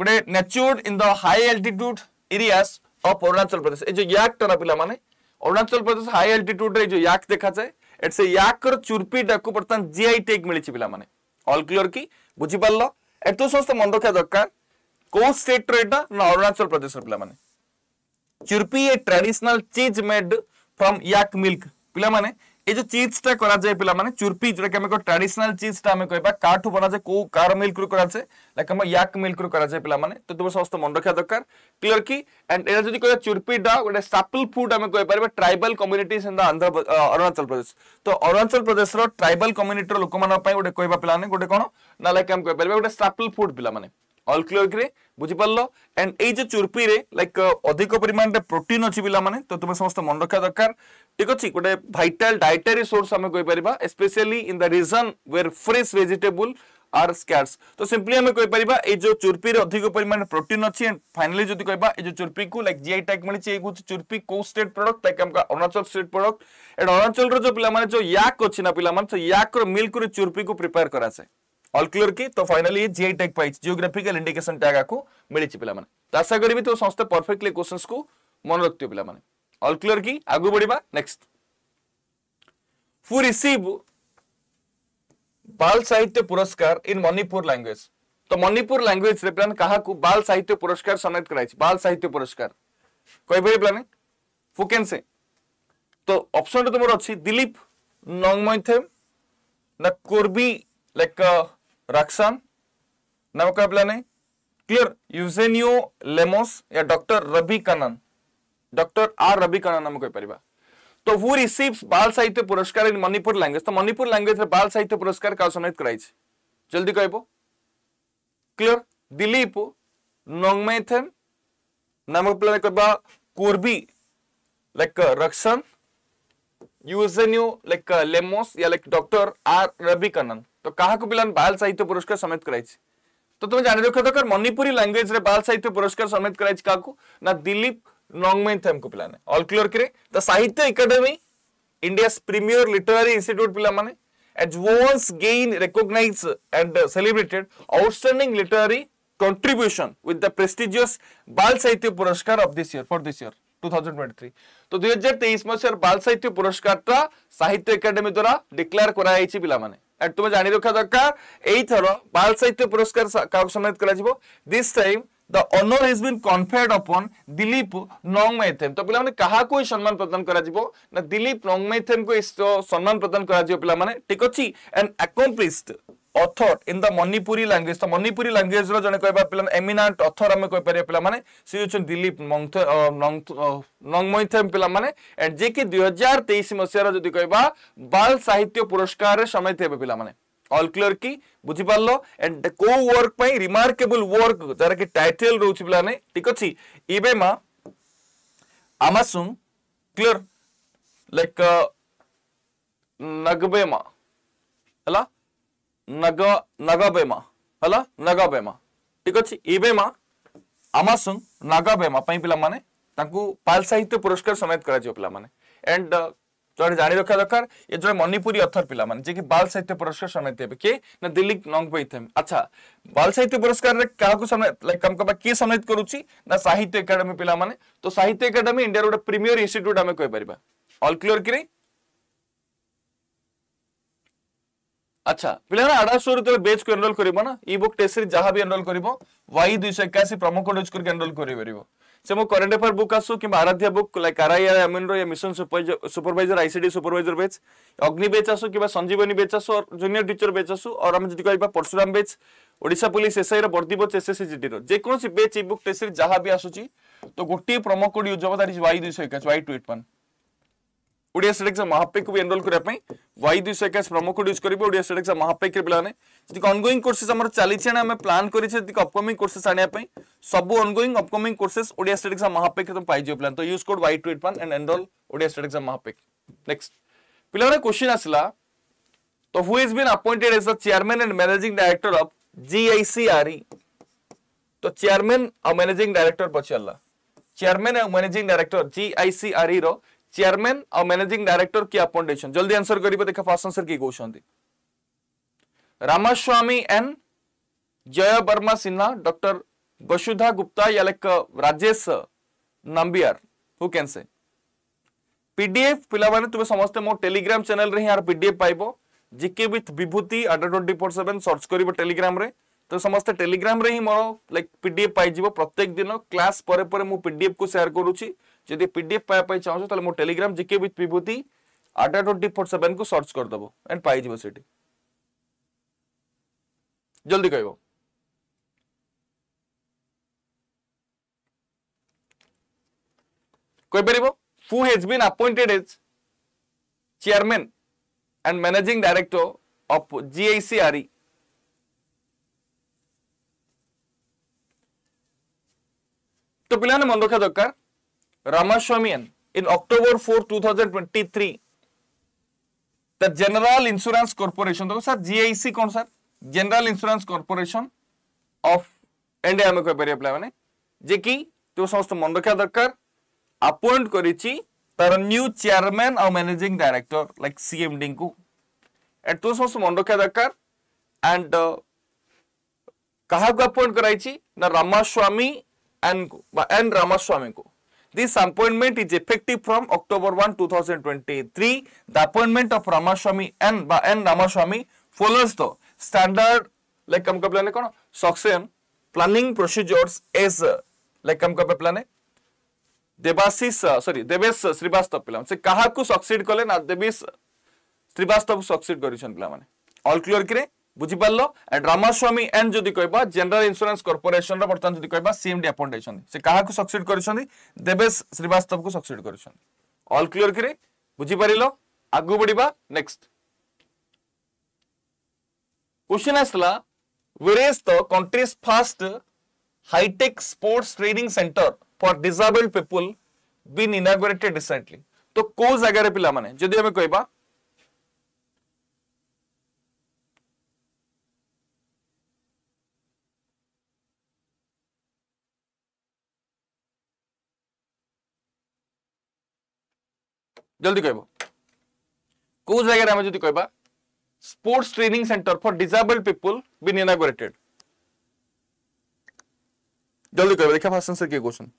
गोटे nurtured in the high altitude areas of Arunachal Pradesh ये जो याक टा पे अरुणाचल प्रदेश हाई आल्टिट्यूड रे जो याक देखा जाए एट से याक चुर्पी को बर्तमान जीआई टैग मिली पे অল ক্লিয়ার কি বুঝিপারল এটু সমস্ত মনে রাখা দরকার কেউ স্টেট্র এটা না অরুণাচল প্রদেশের পিলা মানে chhurpi a traditional cheese made from yak milk পিলা মানে এই যে চিজটা করা যায় পিলা মানে চুরপি যেটাকে আমি ট্রাডিশনাল চিজটা আমি কহবা কাঠু বনা যায় কেউ কার মিল্ক রু করা যায় লাইক আমার ইয়াক মিল্ক রু করা যায় পিলা মানে তো তোমার সমস্ত মনে রাখা দরকার ক্লিয়ার কি এন্ড এটা যদি কহবা চুরপিটা গোটে সাপল ফুড আমি কইপারিবা tribal communities in the Andhra Arunachal Pradesh তো অরুণাচল প্রদেশর ট্রাইবাল কমিউনিটির লোকমানক পাই গোটে কহবা পিলা মানে গোটে কোন না লাইক আমি কইপারিবা গোটে সাপল ফুড পিলা মানে অল ক্লিয়ার কি বুঝিপারল এন্ড এই যে চুরপিরে লাইক uh, অধিক পরিমাণে প্রোটিন অছি পিলামানে তো তুমি সমস্ত মনে রখা দরকার ঠিক আছে গোটে ভাইটাল ডায়েটারি সোর্স আমি কইপারিবা specially in the region where fresh vegetable are scarce তো সিম্পলি আমি কইপারিবা এই যে চুরপিরে অধিক পরিমাণে প্রোটিন অছি এন্ড ফাইনালি যদি কইবা এই যে চুরপিকু লাইক জিআই ট্যাগ মিলিছি এই হচ্ছে চুরপি কোউ স্টেট প্রোডক্ট লাইক আমকা অরুণাচল স্টেট প্রোডক্ট এন্ড অরুণাচলর যে পিলামানে যে ইয়াক অছি না পিলামানে সে ইয়াকর মিল্করে চুরপিকু প্রিপেয়ার করা যায় అల్కులర్కి తో ఫైనలీ జిఐ టెక్ పై జియోగ్రఫికల్ ఇండికేషన్ ట్యాగ్ ఆకు మిడిచి పిల్లମାନେ ତ ଆଶା କରିବି ତ ସମସ୍ତେ ପରଫେକ୍ଟଲି କ୍ୱେଶ୍ଚନ୍ସକୁ ମନେ ରଖିଥିବେ ପିଲାମାନେ ଅଲ୍କ୍ଲିୟର କି ଆଗକୁ ବଢ଼ିବା ନେକ୍ସଟ ହୁ ରିସିଭ ବାଲ ସାହିତ୍ୟ ପୁରସ୍କାର ଇନ୍ ମଣିପୁର ଲାଙ୍ଗୁଏଜ ତ ମଣିପୁର ଲାଙ୍ଗୁଏଜରେ ପିଲାମାନେ କାହାକୁ ବାଲ ସାହିତ୍ୟ ପୁରସ୍କାର ସନେକ୍ଟ କରାଯାଇଛି ବାଲ ସାହିତ୍ୟ ପୁରସ୍କାର କହିପାରିବେ ପିଲାମାନେ ଫୁକେନ୍ ସେ ତ ଅପସନଟା ତୁମର ଅଛି ଦିଲ୍ଲୀପ ନଙ୍ଗମୈଥେମ୍ ନା କୋର୍ବି ଲାଇକ୍ रक्सान नाम कह पाला नहीं क्लियर युजेनियो लेमोस या doctor Ravi Kannan doctor R Ravi Kannan नाम कह पारा तो हु रिसीव्स बाल साहित्य पुरस्कार इन मणिपुर लैंग्वेज तो मणिपुर लैंग्वेज रे बाल साहित्य पुरस्कार का सम्मानित कराई छे जल्दी कहबो क्लियर दिलीप नोंगमेथन नाम कह पाला कहबा कुरबी लाइक रक्सान युजेनियो लाइक लेमोस या like doctor R Ravi Kannan তো কাহাকু পিলান বাল সাহিত্য পুরস্কার সমেত করাইছে তো তুমি জানি রাখা দরকার মণিপুরী ল্যাঙ্গুয়েজ রে বাল সাহিত্য পুরস্কার সমেত করাইছে কাকু না দিলীপ নংমেন থেমকু পিলানে অল ক্লিয়ার করে the Sahitya Akademi India's premier literary institute পিলা মানে has once gained recognized and uh, celebrated outstanding literary contribution with the prestigious Bal Sahitya Puraskar of this year for this year 2023 তো 2023 মসের বাল সাহিত্য পুরস্কারটা সাহিত্য একাডেমি দ্বারা ডিক্লেয়ার করা হয়েছে পিলামানে এন্ড তুমি জানি রাখা দরকার এইথর বাল সাহিত্য পুরস্কার কাউকে সম্মানিত করা যাব this time the honour has been conferred upon Dilip Nongmaithem तो पिला माने कहा को सम्मान प्रदान करा जीवो ना दिलीप नोंगमेथेम को इस तो सम्मान प्रदान करा जीवो पिला माने ठीक अछि and accomplished author in the Manipuri language ତ ମନିପୁରୀ ଲାଙ୍ଗୁଏଜର ଜଣେ କହିବା ପିଲା ଏମିନାଣ୍ଟ ଅଥର ଆମେ କହିପାରିବା ପିଲାମାନେ ସେ ହେଉଛନ୍ତି ଦିଲ୍ଲୀପ ନଙ୍ଗମୈଥମ୍ ପିଲାମାନେ ଆଣ୍ଡ ଯିଏକି ଦୁଇ ହଜାର ତେଇଶ ମସିହାର ଯଦି କହିବା ବାଲ ସାହିତ୍ୟ ପୁରସ୍କାରରେ ସମେତ ହେବେ ପିଲାମାନେ ଅଲ୍ କ୍ଲିୟର କି ବୁଝିପାରିଲ ଆଣ୍ଡ କୋଉ ୱାର୍କ ପାଇଁ ରିମାର୍କେବୁଲ ୱାର୍କ ଯାହାର କି ଟାଇଟେଲ ରହୁଛି ପିଲାମାନେ ଠିକ ଅଛି ଏବେ ମା ଆମାସୁନ୍ କ୍ଲିୟର ଲାଇକ୍ ନଗବେମା ହେଲା साहित्य पुरस्कार समेत कर जो जान रखा दरकार ये जो मणिपुरी अथर पे जी बाल साहित्य पुरस्कार समेत देते किए ना दिलीप नंग अच्छा बाल साहित्य पुरस्कार किए समेत ना साहित्य एकाडेमी पे तो साहित्य एकाडेमी इंडिया गोटे प्रीमियर इनट्यूट आम कहपर अल्क्लोर की আচ্ছা ପିଲାମାନେ ଆଡ଼ାଶ ଯେତେବେଳେ ବେଚ୍ କୁ ଏନରୋଲ କରିବ ନା ଇ ବୁକ୍ ଟେଷ୍ଟରେ ଯାହା ବି ଏନରୋଲ କରିବ ୱାଇ ଦୁଇଶହ ଏକାଅଶୀ ପ୍ରମୋ କୋଡ୍ ୟୁଜ୍ କରିକି ଏନରୋଲ କରିପାରିବ ସେ ମୋ କରେଣ୍ଟ ଆଫେୟାର ବୁକ୍ ଆସୁ କିମ୍ବା ଆରାଧ୍ୟା ବୁକ୍ ଲାଇକ୍ ଆର୍ଆଇଆର ଏମ୍ଏନ୍ର ୟା mission supervisor ICD supervisor batch Agni batch ଆସୁ କିମ୍ବା ସଞ୍ଜୀବନୀ ବେଚ୍ ଆସୁ ଜୁନିୟର ଟିଚର ବେଚ୍ ଆସୁ ଅର୍ ଆମେ ଯଦି କହିବା ପରଶୁରାମ ବେଚ୍ ଓଡ଼ିଶା ପୋଲିସ ଏସ୍ଆଇର ବର୍ଦ୍ଦି ବେଚ୍ ଏସ୍ଏସ୍ସିଜିଟିର ଯେକୌଣସି ବେଚ୍ ଇ ବୁକ୍ ଟେଷ୍ଟରେ ଯାହା ବି ଆସୁଛି ତ ଗୋଟିଏ ପ୍ରମୋ କୋଡ୍ ୟୁଜ୍ ହବ ଦାଟ୍ ଇଜ୍ ୱାଇ ଦୁଇଶହ ଏକାଅଶୀ Y two eight one Odia statics ମହାପେକୁ ବି ଏନରୋଲ କରିବା ପାଇଁ ୱାଇ ଦୁଇଶହ ଏକାଶ ପ୍ରମୋ କୋଡ୍ ୟୁଜ୍ କରିବେ ଓଡ଼ିଆ ଷ୍ଟେଟିକ୍ସ ମହାପେକରେ ପିଲାମାନେ ଯଦି ଅନଗୋଇଂ କୋର୍ସେସ୍ ଆମର ଚାଲିଛି ଆଣି ଆମେ ପ୍ଲାନ୍ କରିଛେ ଯଦି ଅପକମିଂ କୋର୍ସେସ୍ ଆଣିବା ପାଇଁ ସବୁ ongoing upcoming courses Odia statics ମହାପେକରେ ତମେ ପାଇଯିବ ପିଲାମାନେ ତ use code Y two eight one and enrol Odia statics ମହାପେକ ନେକ୍ସଟ ପିଲାମାନେ କୋଶ୍ଚିନ୍ ଆସିଲା ତ who is been appointed as the chairman and managing director of GICRE ତ ଚେୟାରମ୍ୟାନ୍ ଆଉ ମ୍ୟାନେଜିଂ ଡାଇରେକ୍ଟର ପଚାରିଲା चेयरमैन और मैनेजिंग डायरेक्टर जीआईसीआरई रो चेयरमैन और मैनेजिंग डायरेक्टर की फाउंडेशन जल्दी आंसर करेंगे देखा फास्ट आंसर किए कौन रामास्वामी एन जय वर्मा सिन्हा डॉक्टर वसुधा गुप्ता या like Rajesh Nambiar who can say PDF पिलाने तुम समस्त मो टेलीग्राम चैनल रे यार पीडीएफ पाइब जिके विथ विभूति आडर ट्वेंटी फोर सेवेन सर्च कर टेलीग्राम रे तो समस्त टेलीग्राम रे ही मोर लाइक पीडीएफ पाइज प्रत्येक दिन क्लास पर पर मु पीडीएफ को शेयर करूची जदि पीडीएफ पाया चाहो तले मो टेलीग्राम जीके विद विभूति @247 को सर्च कर दबो एंड पाई जीवो सेटी जल्दी कहबो कोई परबो who has been appointed as chairman and managing director of GICRE तो पिला मन रखा दरकार Ramaswamian in October 4, 2023 the General Insurance Corporation देखो तो सर GIC कौन sir General Insurance Corporation of India में कोई परिये प्लाय माने जे कि तो समस्त मन रखा दरकार अपॉइंट करिछि तार न्यू चेयरमैन और मैनेजिंग डायरेक्टर लाइक सीएमडी को एट तो समस्त मन रखा दरकार एंड कहा को अपॉइंट कराई ना रामास्वामी एन को एन रामास्वामी को This appointment is effective from October 1, 2023. The appointment of Ramaswamy and N. Ramaswamy follows the standard like come कब plan succession planning procedures as like come कब plan Devasis sorry Devesh Srivastav plan. So kaha को succeed कले na देवेश Srivastav succeed कर पिला माने ऑल क्लियर करे বুঝিপারল এন্ড রামাস্বামী এন্ড যদি কহবা জেনারেল ইন্সুরান্স কর্পোরেসন বর্তমান যদি কহবা সিএমডি আপয়েন্ট হয়েছেন সে কাহকু সকসিড করেছেন দেবেশ শ্রীবাস্তব কু সকসিড করেছেন অল ক্লিয়ার কি বুঝিপারিল আগু বড়া নেক্সট কোশ্চেন আসলা whereas the country's first high-tech sports training center for disabled people been inaugurated recently তো কোউ জায়গায় পিলা মানে যদি আমি কইবা ଜଲ୍ଦି କହିବ କୋଉ ଜାଗାରେ ଆମେ ଯଦି କହିବା sports training centre for disabled people been inaugurated ଜଲ୍ଦି କହିବ ଦେଖିବା ଫାର୍ଷ୍ଟ ଆନ୍ସର କିଏ କହୁଛନ୍ତି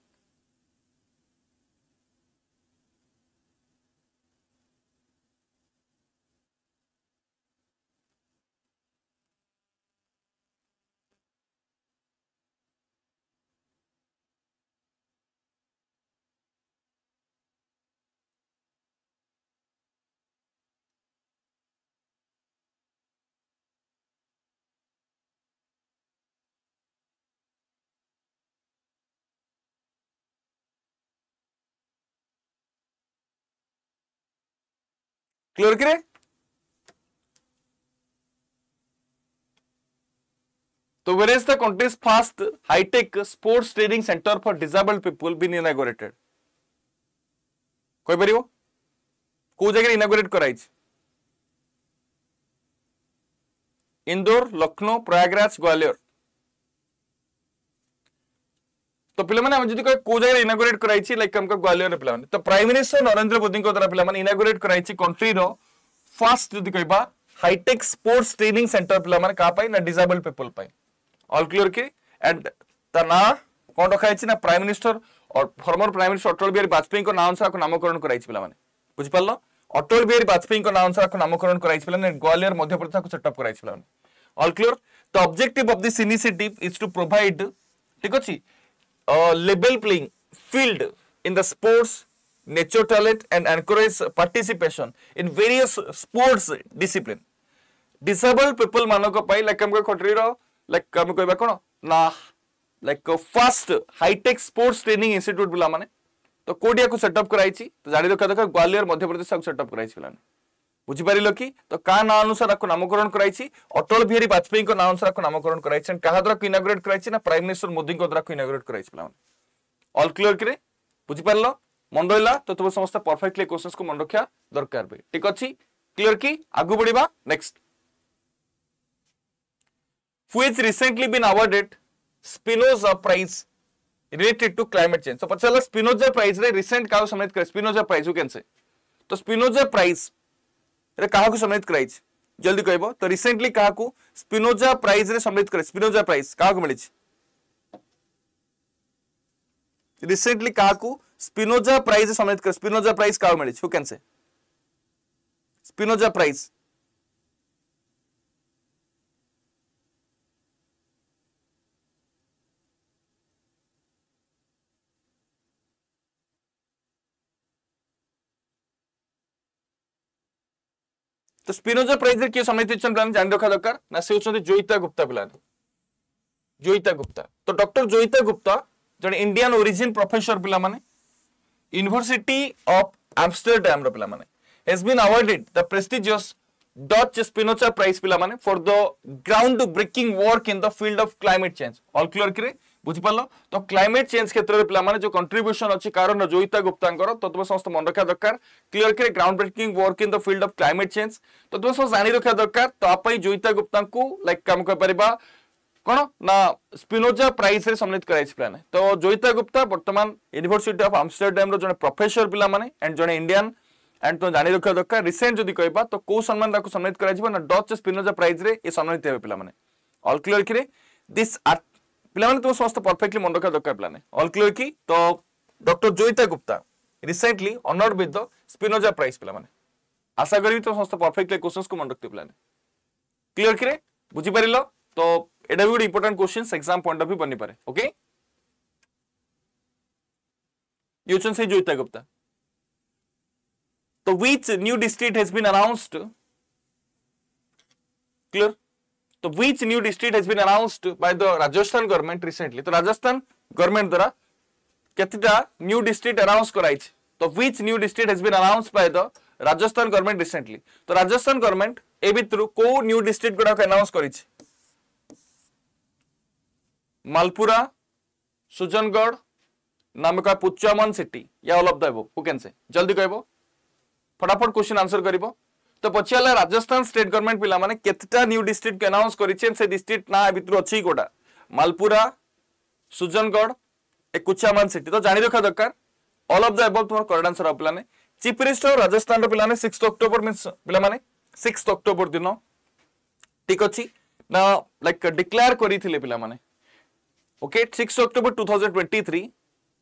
क्लियर करे तो where is the country's first hi tech sports training centre for disabled people been inaugurated कोई को इनागोरेट कराई इंदौर लखनऊ प्रयागराज ग्वालियर তো পিলামানে আমি যদি কো জায়গায় ইনাগুরেট করাইছি লাইক আমক গ্বালিয়র পিলামানে তো প্রাইম মিনিস্টার নরেন্দ্র মোদীଙ୍କ দ্বারা পিলামানে ইনাগুরেট করাইছি কন্ট্রির ফার্স্ট যদি কইবা হাইটেক স্পোর্টস ট্রেনিং সেন্টার পিলামানে কা পাই না ডিসেবল পিপল পাই অল ক্লিয়ার কি এন্ড তা না কোন রাখা হয়েছে না prime minister former prime minister Atal Bihari বাজপেয়ীଙ୍କ নাম অনুসারে নামকরণ করাইছি পিলামানে বুঝিপারল অটল বিহারী বাজপেয়ীଙ୍କ নাম অনুসারে নামকরণ করাইছি পিলামানে গ্বালিয়র মধ্যপ্রদেশকে সেট আপ করাইছি পিলামানে all clear the objective of this initiative is to provide ঠিক আছে uh, label playing field in the sports, nature talent and encourage participation in various sports discipline. Disabled people manako pai like amko khotri ro like amko koiba kono na like first high tech sports training institute bila mane तो कोडिया को सेटअप कराई तो जानी रखा देखा ग्वालियर मध्यप्रदेश सेटअप कराई बुझिपारे कि तो क्या ना अनुसार आपको नामकरण करटल बिहारी बाजपेयी ना अनुसार आपको नामकरण कर द्वारा इनाग्रेट कर प्राइम मिनिस्टर मोदी द्वारा इनाग्रेट कर अल क्लीयर कि बुझिपार मन रहा तो तुम समस्त परफेक्टली क्वेश्चन को मन रखा दरकार भी ठीक अच्छे क्लीयर कि आगू बढ़िया next who is recently been awarded Spinoza prize related to climate चेज तो स्पिनोजा प्राइज रिसेंट क्या सम्मिलित स्पिनोजा प्राइज कैन से तो स्पिनोजा प्राइज এটা কাহাকু সম্মিলিত କରାଇଛି জলদি কইব তো রিসেন্টলি কাহাকু স্পিনোজা প্রাইজ রে সম্মিলিত করে স্পিনোজা প্রাইজ কাহাকু মিলিছে রিসেন্টলি কাহাকু স্পিনোজা প্রাইজ রে সম্মিলিত করে স্পিনোজা প্রাইজ কাহাকু মিলিছে who can say Spinoza prize तो स्पिनोजा प्राइज किए समित पे जान रखा दरकार ना से होती जोईता गुप्ता पे जोईता गुप्ता तो doctor Joyeeta Gupta an Indian origin professor पे यूनिभर्सीटी अफ आमस्टरडाम पे has been awarded the prestigious Dutch Spinoza prize पे for the ground breaking work in the field of climate चेज अल्क्लोरिक्रे बुझिपाल तो क्लैमेट चेज क्षेत्र में पाने कंट्रब्यूसन अच्छी कारण जोईता गुप्ता तो तुम समस्त मन रखा दरकार क्लीयर कर ground breaking work in the field of climate चेज तो तुम समस्त जाणी रखा दरकार तो आप जोईता गुप्ता को लाइक कम कह पार कौन ना स्पिनोजा प्राइज रे सम्मिलित कराई प्लान तो जोईता गुप्ता बर्तमान यूनिभर्सीट अफ आमस्टरडम जो प्रफेसर पे एंड जो इंडियान एंड तुम जाणी रखा दरकार रिसेंट जो कह तो कौ सम्मान सम्मिलित कर डच स्पिनोजा प्राइज में सम्मानित पे अल क्लीयर कि दिस आर्ट ପିଲାମାନେ ତୁମେ ସମସ୍ତେ ପରଫେକ୍ଟଲି ମନେ ରଖିବା ଦରକାର ପିଲାମାନେ ଅଲ୍ କ୍ଲିୟର କି ତ doctor Joyeeta Gupta recently honoured with the Spinoza prize ପିଲାମାନେ ଆଶା କରିବି ତୁମେ ସମସ୍ତେ ପରଫେକ୍ଟଲି କୋଶ୍ଚିନ୍ସକୁ ମନେ ରଖିଥିବ ପିଲାମାନେ କ୍ଲିୟର କିରେ ବୁଝିପାରିଲ ତ ଏଇଟା ବି ଗୋଟେ important questions exam point of view ବନିପାରେ ଓକେ ये क्वेश्चन से जोता गुप्ता तो which new district has been announced clear तो which new district has been announced by the Rajasthan government recently? तो Rajasthan government द्वारा केतेटा new district announce कराइछ तो which new district has been announced by the Rajasthan government recently? तो Rajasthan government ए भितर को new district गुडा announce करिछ मालपुरा सुजनगढ़ नामिका पुच्चामन सिटी या all of the above who can say जल्दी कहबो फटाफट क्वेश्चन आंसर करिबो তো ପଚାରିଲା ରାଜସ୍ଥାନ ଷ୍ଟେଟ୍ ଗଭର୍ଣ୍ଣମେଣ୍ଟ ପିଲାମାନେ କେତେଟା ନ୍ୟୁ ଡିଷ୍ଟ୍ରିକ୍ଟକୁ ଆନାଉନ୍ସ କରିଛନ୍ ସେ ଡିଷ୍ଟ୍ରିକ୍ଟ ନାଁ ଭିତରୁ ଅଛି କୋଉଟା ମାଲପୁରା ସୁଜନଗଡ଼ ଏ କୁଚାମାନ ସିଟି ତ ଜାଣି ରଖିବା ଦରକାର ଅଲ୍ ଅଫ୍ ଦ ଏଭବ ତୁମର କରେକ୍ଟ ଆନ୍ସର ହେବ ପିଲାମାନେ ଚିପରେଷ୍ଟ ରାଜସ୍ଥାନର ପିଲାମାନେ ସିକ୍ସ ଅକ୍ଟୋବର ମିନ୍ସ ପିଲାମାନେ ସିକ୍ସ ଅକ୍ଟୋବର ଦିନ ଠିକ ଅଛି ନା ଲାଇକ୍ ଡିକ୍ଲେୟାର କରିଥିଲେ ପିଲାମାନେ okay six October two thousand twenty three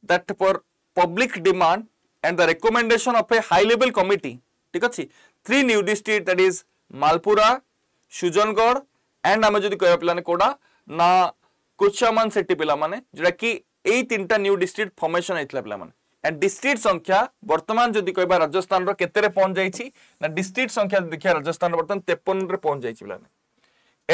that for public demand and the recommendation of a high level committee ঠিক আছে three new district that is Malpura, Shujangarh and ଆମେ ଯଦି କହିବା ପିଲାମାନେ କୋଉଟା ନା କୁଚାମାନ ସେଠି ପିଲାମାନେ ଯୋଉଟାକି ଏଇ ତିନିଟା ନ୍ୟୁ ଡିଷ୍ଟ୍ରିକ୍ଟ ଫର୍ମେସନ ହେଇଥିଲା ପିଲାମାନେ ଆଣ୍ଡ ଡିଷ୍ଟ୍ରିକ୍ଟ ସଂଖ୍ୟା ବର୍ତ୍ତମାନ ଯଦି କହିବା ରାଜସ୍ଥାନର କେତେରେ ପହଞ୍ଚାଇଛି ନା ଡିଷ୍ଟ୍ରିକ୍ଟ ସଂଖ୍ୟା ଯଦି ଦେଖିବା ରାଜସ୍ଥାନର ବର୍ତ୍ତମାନ ତେପନରେ ପହଞ୍ଚାଇଛି ପିଲାମାନେ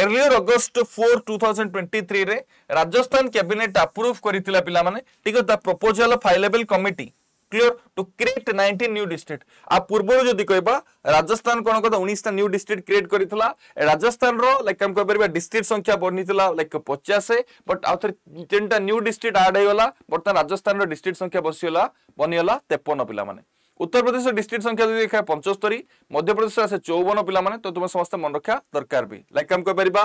earlier August four two thousand twenty ଥ୍ରୀରେ ରାଜସ୍ଥାନ କ୍ୟାବିନେଟ୍ ଆପ୍ରୁଭ୍ କରିଥିଲା ପିଲାମାନେ ଠିକ୍ ଅଛି ତା ପ୍ରପୋଜାଲ ଫାଇଲେବଲ୍ committee clear to create nineteen new district ଆ ପୂର୍ବରୁ ଯଦି କହିବା ରାଜସ୍ଥାନ କ'ଣ କଥା ଉଣେଇଶଟା ନିଉ ଡିଷ୍ଟ୍ରିକ୍ଟ କ୍ରିଏଟ୍ କରିଥିଲା ରାଜସ୍ଥାନର ଲାଇକ୍ ଆମେ କହିପାରିବା ଡିଷ୍ଟ୍ରିକ୍ଟ ସଂଖ୍ୟା ବଢ଼ିଥିଲା ଲାଇକ୍ ପଚାଶ ବଟ୍ ଆଉ ଥରେ ତିନିଟା ନିଉ ଡିଷ୍ଟ୍ରିକ୍ଟ ଆଡ୍ ହେଇଗଲା ବର୍ତ୍ତମାନ ରାଜସ୍ଥାନର ଡିଷ୍ଟ୍ରିକ୍ଟ ସଂଖ୍ୟା ବସିଗଲା ବନିଗଲା ତେପନ ପିଲାମାନେ ଉତ୍ତରପ୍ରଦେଶ ଡିଷ୍ଟ୍ରିକ୍ଟ ସଂଖ୍ୟା ଯଦି ଦେଖା ପଞ୍ଚସ୍ତରୀ ମଧ୍ୟପ୍ରଦେଶ ଆସେ ଚଉବନ ପିଲାମାନେ ତ ତୁମେ ସମସ୍ତେ ମନେ ରଖିବା ଦରକାର ବି ଲାଇକ୍ ଆମେ କହିପାରିବା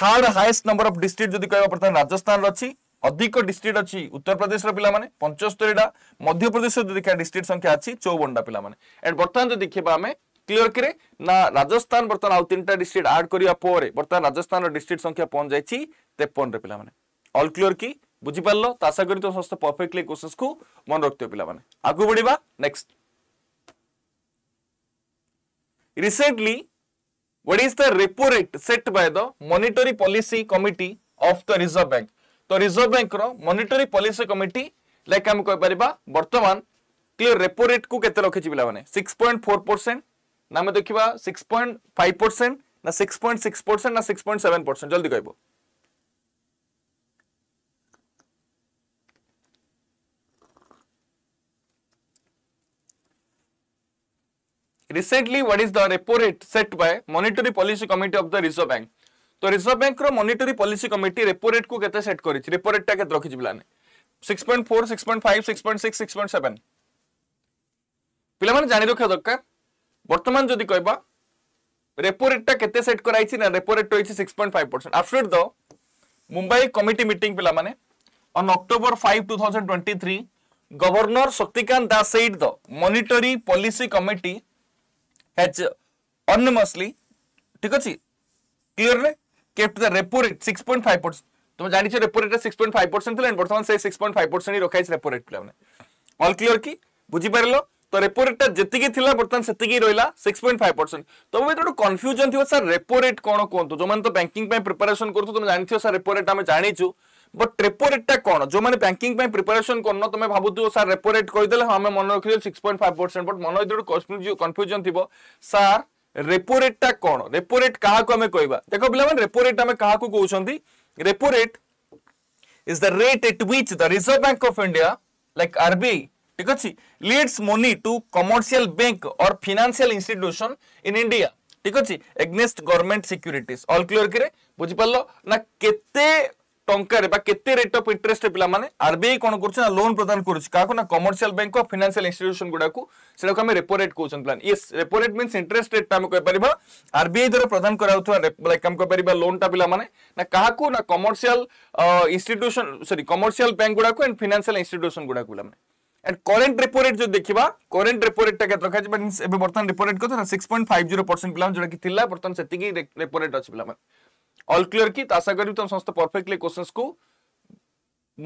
third highest number of district ଯଦି କହିବା ବର୍ତ୍ତମାନ ରାଜସ୍ଥାନର ଅଛି ଅଧିକ ଡିଷ୍ଟ୍ରିକ୍ଟ ଅଛି ଉତ୍ତରପ୍ରଦେଶର ପିଲାମାନେ ପଞ୍ଚସ୍ତରୀଟା ମଧ୍ୟପ୍ରଦେଶର ଯଦି ଦେଖିବା ଡିଷ୍ଟ୍ରିକ୍ଟ ସଂଖ୍ୟା ଅଛି ଚଉବନଟା ପିଲାମାନେ ଆଣ୍ଡ ବର୍ତ୍ତମାନ ଯଦି ଦେଖିବା ଆମେ କ୍ଲିୟର କିରେ ନା ରାଜସ୍ଥାନ ବର୍ତ୍ତମାନ ଆଉ ତିନିଟା ଡିଷ୍ଟ୍ରିକ୍ଟ ଆଡ୍ କରିବା ପରେ ବର୍ତ୍ତମାନ ରାଜସ୍ଥାନର ଡିଷ୍ଟ୍ରିକ୍ଟ ସଂଖ୍ୟା ପହଞ୍ଚାଇଛି ତେପନରେ ପିଲାମାନେ ଅଲ୍ କ୍ଲିୟର କି ବୁଝିପାରିଲ ତ ଆଶା କରି ତ ସମସ୍ତେ ପରଫେକ୍ଟଲି କୋସେସକୁ ମନେ ରଖିଥିବ ପିଲାମାନେ ଆଗକୁ ବଢିବା next recently what is the repo rate set by the monetary policy committee of the reserve bank तो reserve bank monetary policy committee like आम कहपर वर्तमान क्लियर रेपो रेट को कैसे रखी पे मैंने सिक्स पॉइंट फोर परसेंट ना आम देखा सिक्स पॉइंट फाइव परसेंट ना सिक्स पॉइंट सिक्स परसेंट ना सिक्स पॉइंट सेवेन परसेंट जल्दी कह recently what is the repo rate set by monetary policy committee of the reserve bank তো রিজর্ভ ব্যাঙ্কর monetary policy committee repo rate কু কেতে সেট করেছে রেপো রেটটা কেতে রাখিছি পিলানে 6.4 6.5 6.6 6.7 পিলামানে জানি রাখা দরকার বর্তমান যদি কইবা রেপো রেটটা কেতে সেট করাইছি না রেপো রেট হইছে 6.5% after the Mumbai committee meeting পিলামানে on October 5 2023 governor Shaktikant Das said the monetary policy committee has unanimously ठीक अछि क्लियर रे kept the repo rate 6.5%. তুমি জানিছো রেপো রেটটা 6.5% ଥିଲା বর্তমান সেই 6.5% ହିଁ ରଖାଇଛି ରେପো ରେଟ୍ ପିଲାମାନେ ଅଲ୍ କ୍ଲିୟର କି ବୁଝିପାରିଲ ତ ରେପୋ ରେଟ୍ଟା ଯେତିକି ଥିଲା ବର୍ତ୍ତମାନ ସେତିକି ରହିଲା ସିକ୍ସ ପଏଣ୍ଟ ଫାଇଭ ପରସେଣ୍ଟ ତମ ଭିତରେ ଗୋଟେ କନଫ୍ୟୁଜନ୍ ଥିବ ସାର୍ ରେପୋ ରେଟ୍ କ'ଣ କୁହନ୍ତୁ ଯେଉଁମାନେ ତ ବ୍ୟାଙ୍କିଂ ପାଇଁ ପ୍ରିପାରେସନ୍ କରୁଛୁ ତମେ ଜାଣିଥିବ ସାର୍ ରେପୋ ରେଟ୍ ଆମେ ଜାଣିଛୁ ବଟ୍ ରେପୋ ରେଟ୍ଟା କ'ଣ ଯେଉଁମାନେ ବ୍ୟାଙ୍କିଂ ପାଇଁ ପ୍ରିପାରେସନ୍ କରୁନ ତମେ ଭାବୁଥିବ ସାର୍ ରେପୋ ରେଟ୍ କହିଦେଲେ ହଁ ଆମେ ମନେ ରଖିଦେଲେ six point five percent but ମନେ ଭିତରେ ଗୋଟେ କନଫ୍ୟୁଜନ୍ ଥିବ ସାର୍ ରେପୋ ରେଟ୍ଟା କ'ଣ ରେପୋ ରେଟ୍ କାହାକୁ ଆମେ କହିବା ଦେଖ ପିଲାମାନେ ରେପୋ ରେଟ୍ ଆମେ କାହାକୁ କହୁଛନ୍ତି repo rate is the rate at which the reserve bank of India like RBI ଠିକ ଅଛି lends money to commercial bank or financial institution in India ଠିକ ଅଛି against government securities all clear କିରେ ବୁଝିପାରିଲ ନା କେତେ ଟଙ୍କାରେ ବା କେତେ ରେଟ୍ ଅଫ୍ ଇଣ୍ଟରେଷ୍ଟରେ ପିଲାମାନେ ଆରବିଆଇ କ'ଣ କରୁଛି ନା ଲୋନ୍ ପ୍ରଦାନ କରୁଛି କାହାକୁ ନା commercial bank of financial institution ଗୁଡ଼ାକୁ ସେଟାକୁ ଆମେ ରେପୋ ରେଟ୍ କହୁଛନ୍ତି ପ୍ଲାନ୍ ଇଏ repo rate means interest rate ଆମେ କହିପାରିବା ଆରବିଆଇ ଦ୍ୱାରା ପ୍ରଦାନ କରାଯାଉଥିବା ଲାଇକ୍ ଆମେ କହିପାରିବା ଲୋନ୍ଟା ପିଲାମାନେ ନା କାହାକୁ ନା commercial institution sorry commercial bank ଗୁଡ଼ାକୁ ଆଣ୍ଡ ଫିନାନ୍ସିଆଲ ଇନଷ୍ଟିଟ୍ୟୁସନ ଗୁଡ଼ାକୁ ପିଲାମାନେ एंड करेन्ट रेपो रेट जो देखा करेन्ट रेपो रेट टाइम रखा बर्तमान रेपो रेट कहते हैं six point five zero percent पिला जोटा कि बर्तमान से रेपो रेट अच्छे पिला অল ক্লিয়ার কি আশা করি তুমি সমস্ত পরফেক্টলি কোশ্চেন্স কু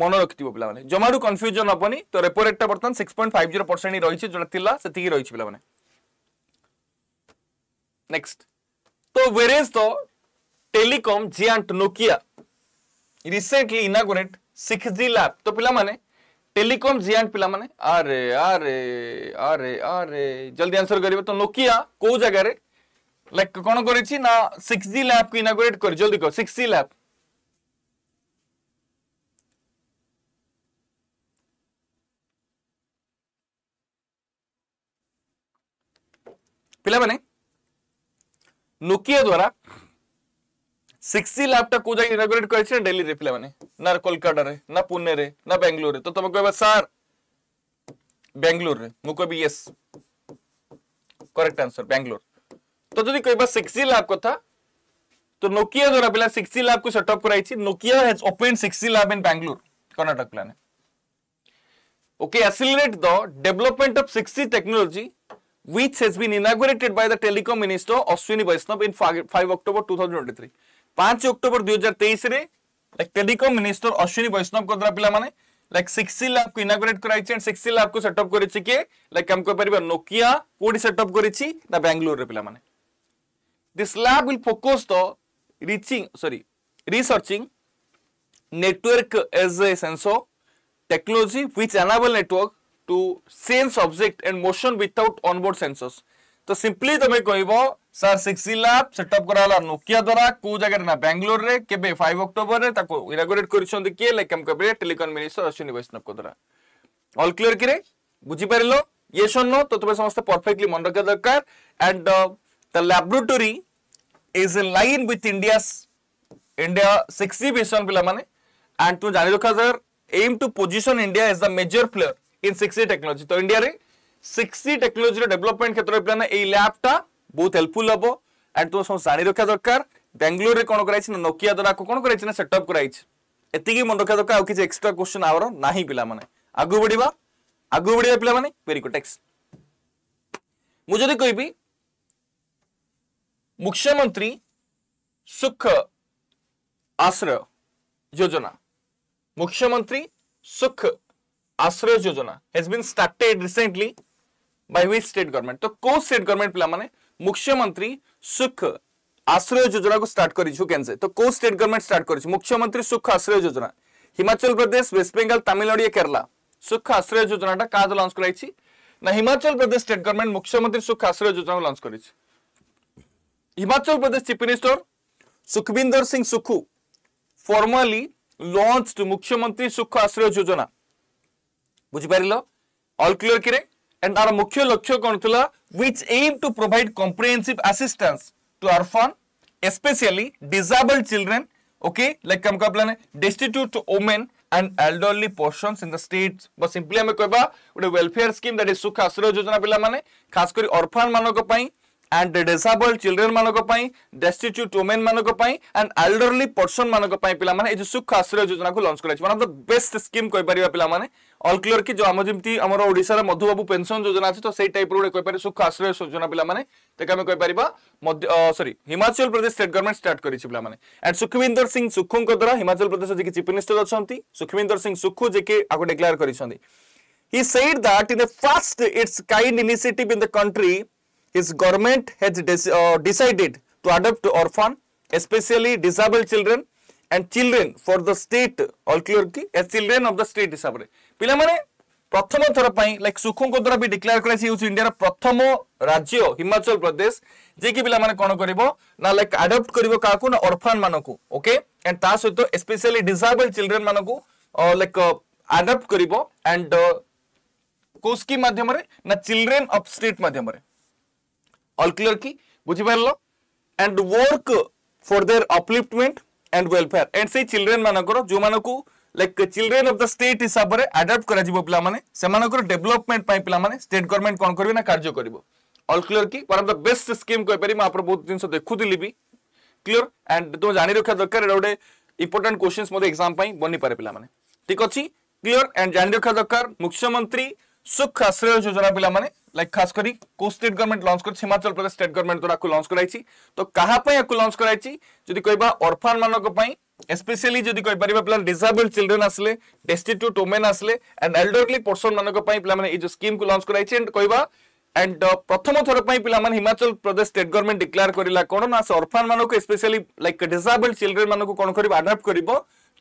মনে রাখিব পিলামানে জমারু কনফ্যুজন হবনি তো রেপো রেটটা বর্তমান six point five zero percent রয়েছে যেটা লা সেটিকি রয়েছে পিলামানে নেক্সট তো whereas the telecom giant Nokia recently inaugurate six G lab তো পিলামানে टेलिकॉम जियांट पे आरे आरे आरे आरे जल्दी आंसर कर तो नोकिया कौ जगार लाइक कौन कर लैब को इनागोरेट कर जल्दी कह सिक्स लैब पिला नोकिया द्वारा सिक्सी लैपटा को इनागोरेट कर डेली रे पिला ना कोलकाता रे ना पुणे रे ना बेंगलोर तो तुम कह सर बेंगलोर मुझे यस आंसर बेंगलोर ତ ଯଦି କହିବା ସିକ୍ସ ଲ୍ୟାବ୍ କଥା ତ ନୋକିଆ ଦ୍ୱାରା ପିଲା ସିକ୍ସ ଲ୍ୟାବ୍କୁ ସେଟଅପ୍ କରାଯାଇଛି Nokia has open six lab in Bangalore Karnataka ପିଲାମାନେ okay accelerate the development of six technology which has been inaugurated by the telecom minister Ashwini Vaishnav in 5 October 2023 5 October 2023 रे like telecom minister Ashwini Vaishnaw को द्वारा पिला माने लाइक 6 लाख को इनागरेट कराई छै 6 लाख को सेटअप करै छै के लाइक हम कह परबा नोकिया कोडी सेटअप करै छी ना बेंगलोर रे पिला माने This lab will focus the reaching, sorry, researching network as a sensor technology which enable network to sense object and motion without onboard sensors. तो सिंपली तुम कह सार सिक्सी लैब सेटअप कराला नोकिया द्वारा कौ जगह ना बेंगलोर रे केबे 5 अक्टोबर रे ताको इनागोरेट करिसोंदि के लेकम कबे टेलीकॉम मिनिस्टर अश्विनी वैष्णव को द्वारा ऑल क्लियर किरे बुझी पारिलो ये सुननो तो तुम्हें समस्त परफेक्टली मन रखा दरकार and The laboratory is in line with India's India 60 vision pilamane and to jani rakha sir aim to position India as the major player in 60 technology. তো ইন্ডিয়ারে 60 টেকনোলোজির ডেভেলপমেন্ট ক্ষেত্রে পিলানে এই ল্যাবটা বহুত হেল্পফুল হব এন্ড তোমার সব জানি রাখা দরকার ব্যাঙ্গালোরে কোণ করাইছে না নোকিয়া দ্বারা কোণ করাইছে না সেটআপ করাইছে এতিকি মনে রাখা দরকার আর কিছু এক্সট্রা কোশ্চেন আওয়ার নাহি পিলামানে আগু বড়িবা আগু বড়িবা পিলামানে ভেরি গুড টেক্স মু যদি কইবি मुख्यमंत्री सुख आश्रय योजना मुख्यमंत्री Sukh Ashray Yojana has been started recently by which state government तो को स्टेट गवर्नमेंट पिला माने मुख्यमंत्री सुख आश्रय योजना को स्टार्ट करिछु केनसे तो को स्टेट गवर्नमेंट स्टार्ट करिछु मुख्यमंत्री सुख आश्रय योजना हिमाचल प्रदेश वेस्ट बंगाल तमिलनाडु या केरला सुख आश्रय योजनाटा काद लॉन्च कराइछि ना हिमाचल प्रदेश स्टेट गवर्नमेंट मुख्यमंत्री सुख आश्रय योजना लॉन्च करिछि Himachal Pradesh Chief Minister Sukhbinder Singh Sukhu formally launched Mukhyamantri Sukha Ashraya Yojana. বুঝিপারিল অল ক্লিয়ার কিরে এন্ড তার মুখ্য লক্ষ্য কোণ লা which aim to provide comprehensive assistance to orphan especially disabled children okay like আমি কহিলানে destitute women and elderly persons in the states but simply আমি কইবা ওটা ওয়েলফেয়ার স্কিম দ্যাট ইজ সুখ আশ্রয় যোজনা পিলা মানে খাস করি অরফান মানক পাই एंड डिसेबल्ड चिल्ड्रेन मान डेस्टिच्यूट वोमेन मान एंड एल्डरली पर्सन मान पे सुख आश्रय योजना को लंच कर द बेस्ट स्कीम कहीपर पे अल क्लीयर कि जो आम जमी आम ओडार मधुबाबू पेनसन योजना अच्छी तो सही टाइप रोटे कहीपर सुख आश्रय योजना पे कहीपर सरी Himachal Pradesh state government start कर एंड सुखविंदर सिंह सुखों द्वारा हिमाचल प्रदेश जी चीफ मिनिस्टर अच्छा सुखविंदर सिंह सुखु जी आपको डिक्लेयर कर He said that in the first its kind initiative in the country, his government has uh, decided to adopt orphan, especially disabled children and children for the state alclurky as children of the state हिसाब पिलाने प्रथम थर पर लाइक सुखों द्वारा भी डिक्लेयर कराई इंडिया प्रथम राज्य हिमाचल प्रदेश जे कि पिलाने कौन कर ना लाइक आडप्ट कर क्या अर्फान मानक ओके एंड ता सहित स्पेशली डिसेबल चिल्ड्रेन मानक लाइक आडप्ट कर एंड कौ स्कीम मध्यम ना चिल्ड्रेन अफ स्टेट मध्यम অল ক্লিয়ার কি বুঝিপারল and work for their upliftment and welfare and সেই চিলড্রেন মানকর যোমানকু like children of the state হিসাবরে আডাপ্ট করা যাব পিলা মানে সেমানকর ডেভেলপমেন্ট পাই পিলা মানে স্টেট গভর্নমেন্ট কোন করবে না কার্য করিব অল ক্লিয়ার কি one of the best scheme কই পারি মা আপর বহুত জিনিস দেখুতিলি বি ক্লিয়ার এন্ড তুমি জানি রাখা দরকার এটা গোটে ইম্পর্টাট কোশ্চিন মধ্যে এক্সাম পাই বনি পারে পিলা মানে ঠিক আছে ক্লিয়ার এন্ড জানি রাখা দরকার মুখ্যমন্ত্রী সুখ আশ্রয় যোজনা পিলা মানে লাইক খাস করি কো স্টেট গভর্নমেন্ট লঞ্চ করছে হিমাচল প্রদেশ স্টেট গভর্নমেন্ট দ্বারা লঞ্চ করাইছি তো কাহা পাই আকু লঞ্চ করাইছি যদি কইবা অরফান মানক পাই স্পেশালি যদি কই পারিবা প্লান ডিসেবল চিলড্রেন আসলে ডেস্টিটিউট ওমেন আসলে এন্ড এল্ডরলি পর্সন মানক পাই প্লান এই যে স্কিম কু লঞ্চ করাইছি এন্ড কইবা एंड प्रथम थर पाने Himachal Pradesh state government declare करा कौन ना से अर्फान मान स्पेशली लाइक डिसेबल्ड चिल्ड्रेन मान कौन कर आडाप्ट कर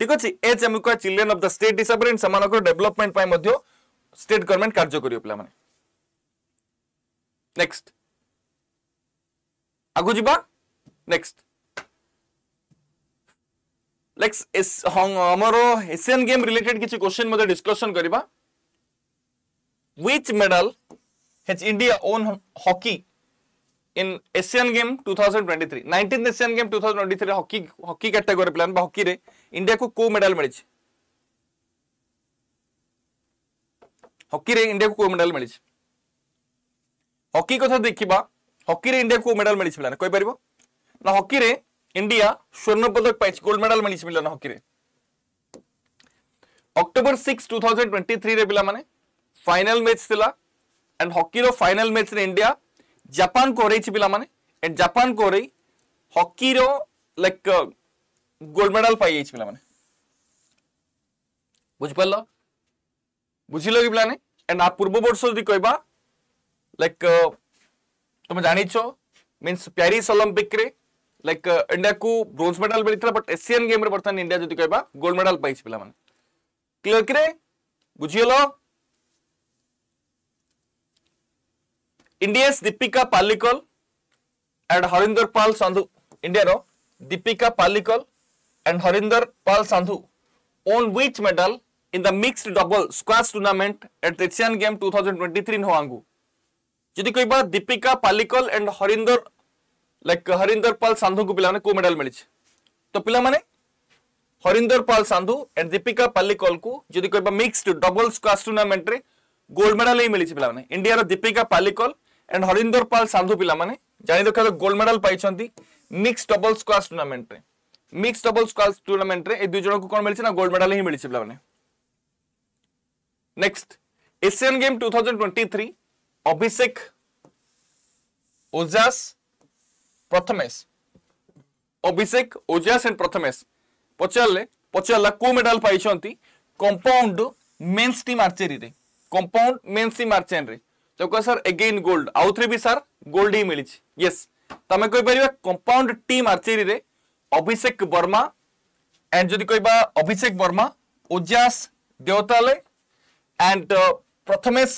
ठीक अच्छे एज आम चिल्ड्रेन अफ द स्टेट हिसाब से डेभलपमेंट स्टेट गवर्नमेंट कार्य कर पाने नेक्स्ट आगु जा नेक्स्ट नेक्स्ट आमर एशियान गेम रिलेटेड किसी क्वेश्चन मध्य डिस्कशन करवा which medal has India won hockey in Asian game 2023 19th Asian game 2023 hockey hockey category plan बा हॉकी रे इंडिया को को मेडल मिली हॉकी रे इंडिया को को मेडल मिली ହକି କଥା ଦେଖିବା ହକିରେ ଇଣ୍ଡିଆକୁ ମେଡାଲ ମିଳିଛି ପିଲାମାନେ କହିପାରିବ ନା ହକିରେ ଇଣ୍ଡିଆ ସ୍ୱର୍ଣ୍ଣ ପଦକ ପାଇଛି ଗୋଲ୍ଡ ମେଡାଲ ମିଳିଛି ପିଲାମାନେ ହକିରେ October six two thousand twenty ଥ୍ରୀରେ ପିଲାମାନେ ଫାଇନାଲ ମ୍ୟାଚ୍ ଥିଲା ଆଣ୍ଡ ହକିର ଫାଇନାଲ ମ୍ୟାଚ୍ରେ ଇଣ୍ଡିଆ ଜାପାନକୁ ହରେଇଛି ପିଲାମାନେ ଆଣ୍ଡ ଜାପାନକୁ ହରେଇ ହକିର ଲାଇକ୍ ଗୋଲ୍ଡ ମେଡାଲ ପାଇଯାଇଛି ପିଲାମାନେ ବୁଝିପାରିଲ ବୁଝିଲ କି ପିଲାମାନେ ଆଣ୍ଡ ଆ ପୂର୍ବ ବର୍ଷ ଯଦି କହିବା लाइक uh, तुम जान mean Paris Olympic like India को ब्रोज मेडल मिलता बट एसीयन गेम बर्तमान इंडिया जो कह गोल्ड मेडल पाई पे क्लियर कि बुझीगल India Deepika Pallikal and Harinder Pal Sandhu India Deepika Pallikal and Harinder Pal Sandhu won which medal in the mix double squash tournament at Asian game two thousand twenty three नोआंगू ଯଦି କହିବା ଦୀପିକା ପାଲିକଲ ଆଣ୍ଡ ହରିନ୍ଦର ଲାଇକ୍ ହରିନ୍ଦର ପାଲ ସାନ୍ଧୁଙ୍କୁ ପିଲାମାନେ କୋଉ ମେଡାଲ ମିଳିଛି ତ ପିଲାମାନେ ହରିନ୍ଦର ପାଲ ସାନ୍ଧୁ ଆଣ୍ଡ ଦୀପିକା ପାଲିକଲକୁ ଯଦି କହିବା ମିକ୍ସଡ ଡବଲ୍ସ କ୍ୱାସ୍ ଟୁର୍ଣ୍ଣାମେଣ୍ଟରେ ଗୋଲ୍ଡ ମେଡାଲ ହିଁ ମିଳିଛି ପିଲାମାନେ ଇଣ୍ଡିଆର ଦୀପିକା ପାଲିକଲ ଆଣ୍ଡ ହରିନ୍ଦର ପାଲ ସାନ୍ଧୁ ପିଲାମାନେ ଜାଣି ରଖାଯାଉ ଗୋଲ୍ଡ ମେଡାଲ ପାଇଛନ୍ତି ମିକ୍ସ ଡବଲ୍ସ କ୍ୱାସ୍ ଟୁର୍ଣ୍ଣାମେଣ୍ଟରେ ମିକ୍ସ ଡବଲ୍ସ କ୍ୱାସ୍ ଟୁର୍ଣ୍ଣାମେଣ୍ଟରେ ଏ ଦୁଇ ଜଣଙ୍କୁ କ'ଣ ମିଳିଛି ନା ଗୋଲ୍ଡ ମେଡାଲ ହିଁ ମିଳିଛି ପିଲାମାନେ next Asian game two thousand twenty three Abhishek Ojas Prathamesh Abhishek Ojas and Prathamesh পচারলে পচারলা কেউ মেডাল পাইছেন compound men's team archery compound men's team archery তো কহ স্যার এগেইন গোল্ড আউথরে বি স্যার গোল্ড হি মিছে ইয়েস তুমি কইপার compound team archery Abhishek Verma and যদি কইবা অভিষেক বর্মা ওজাস দেওতালে এন্ড প্রথমেশ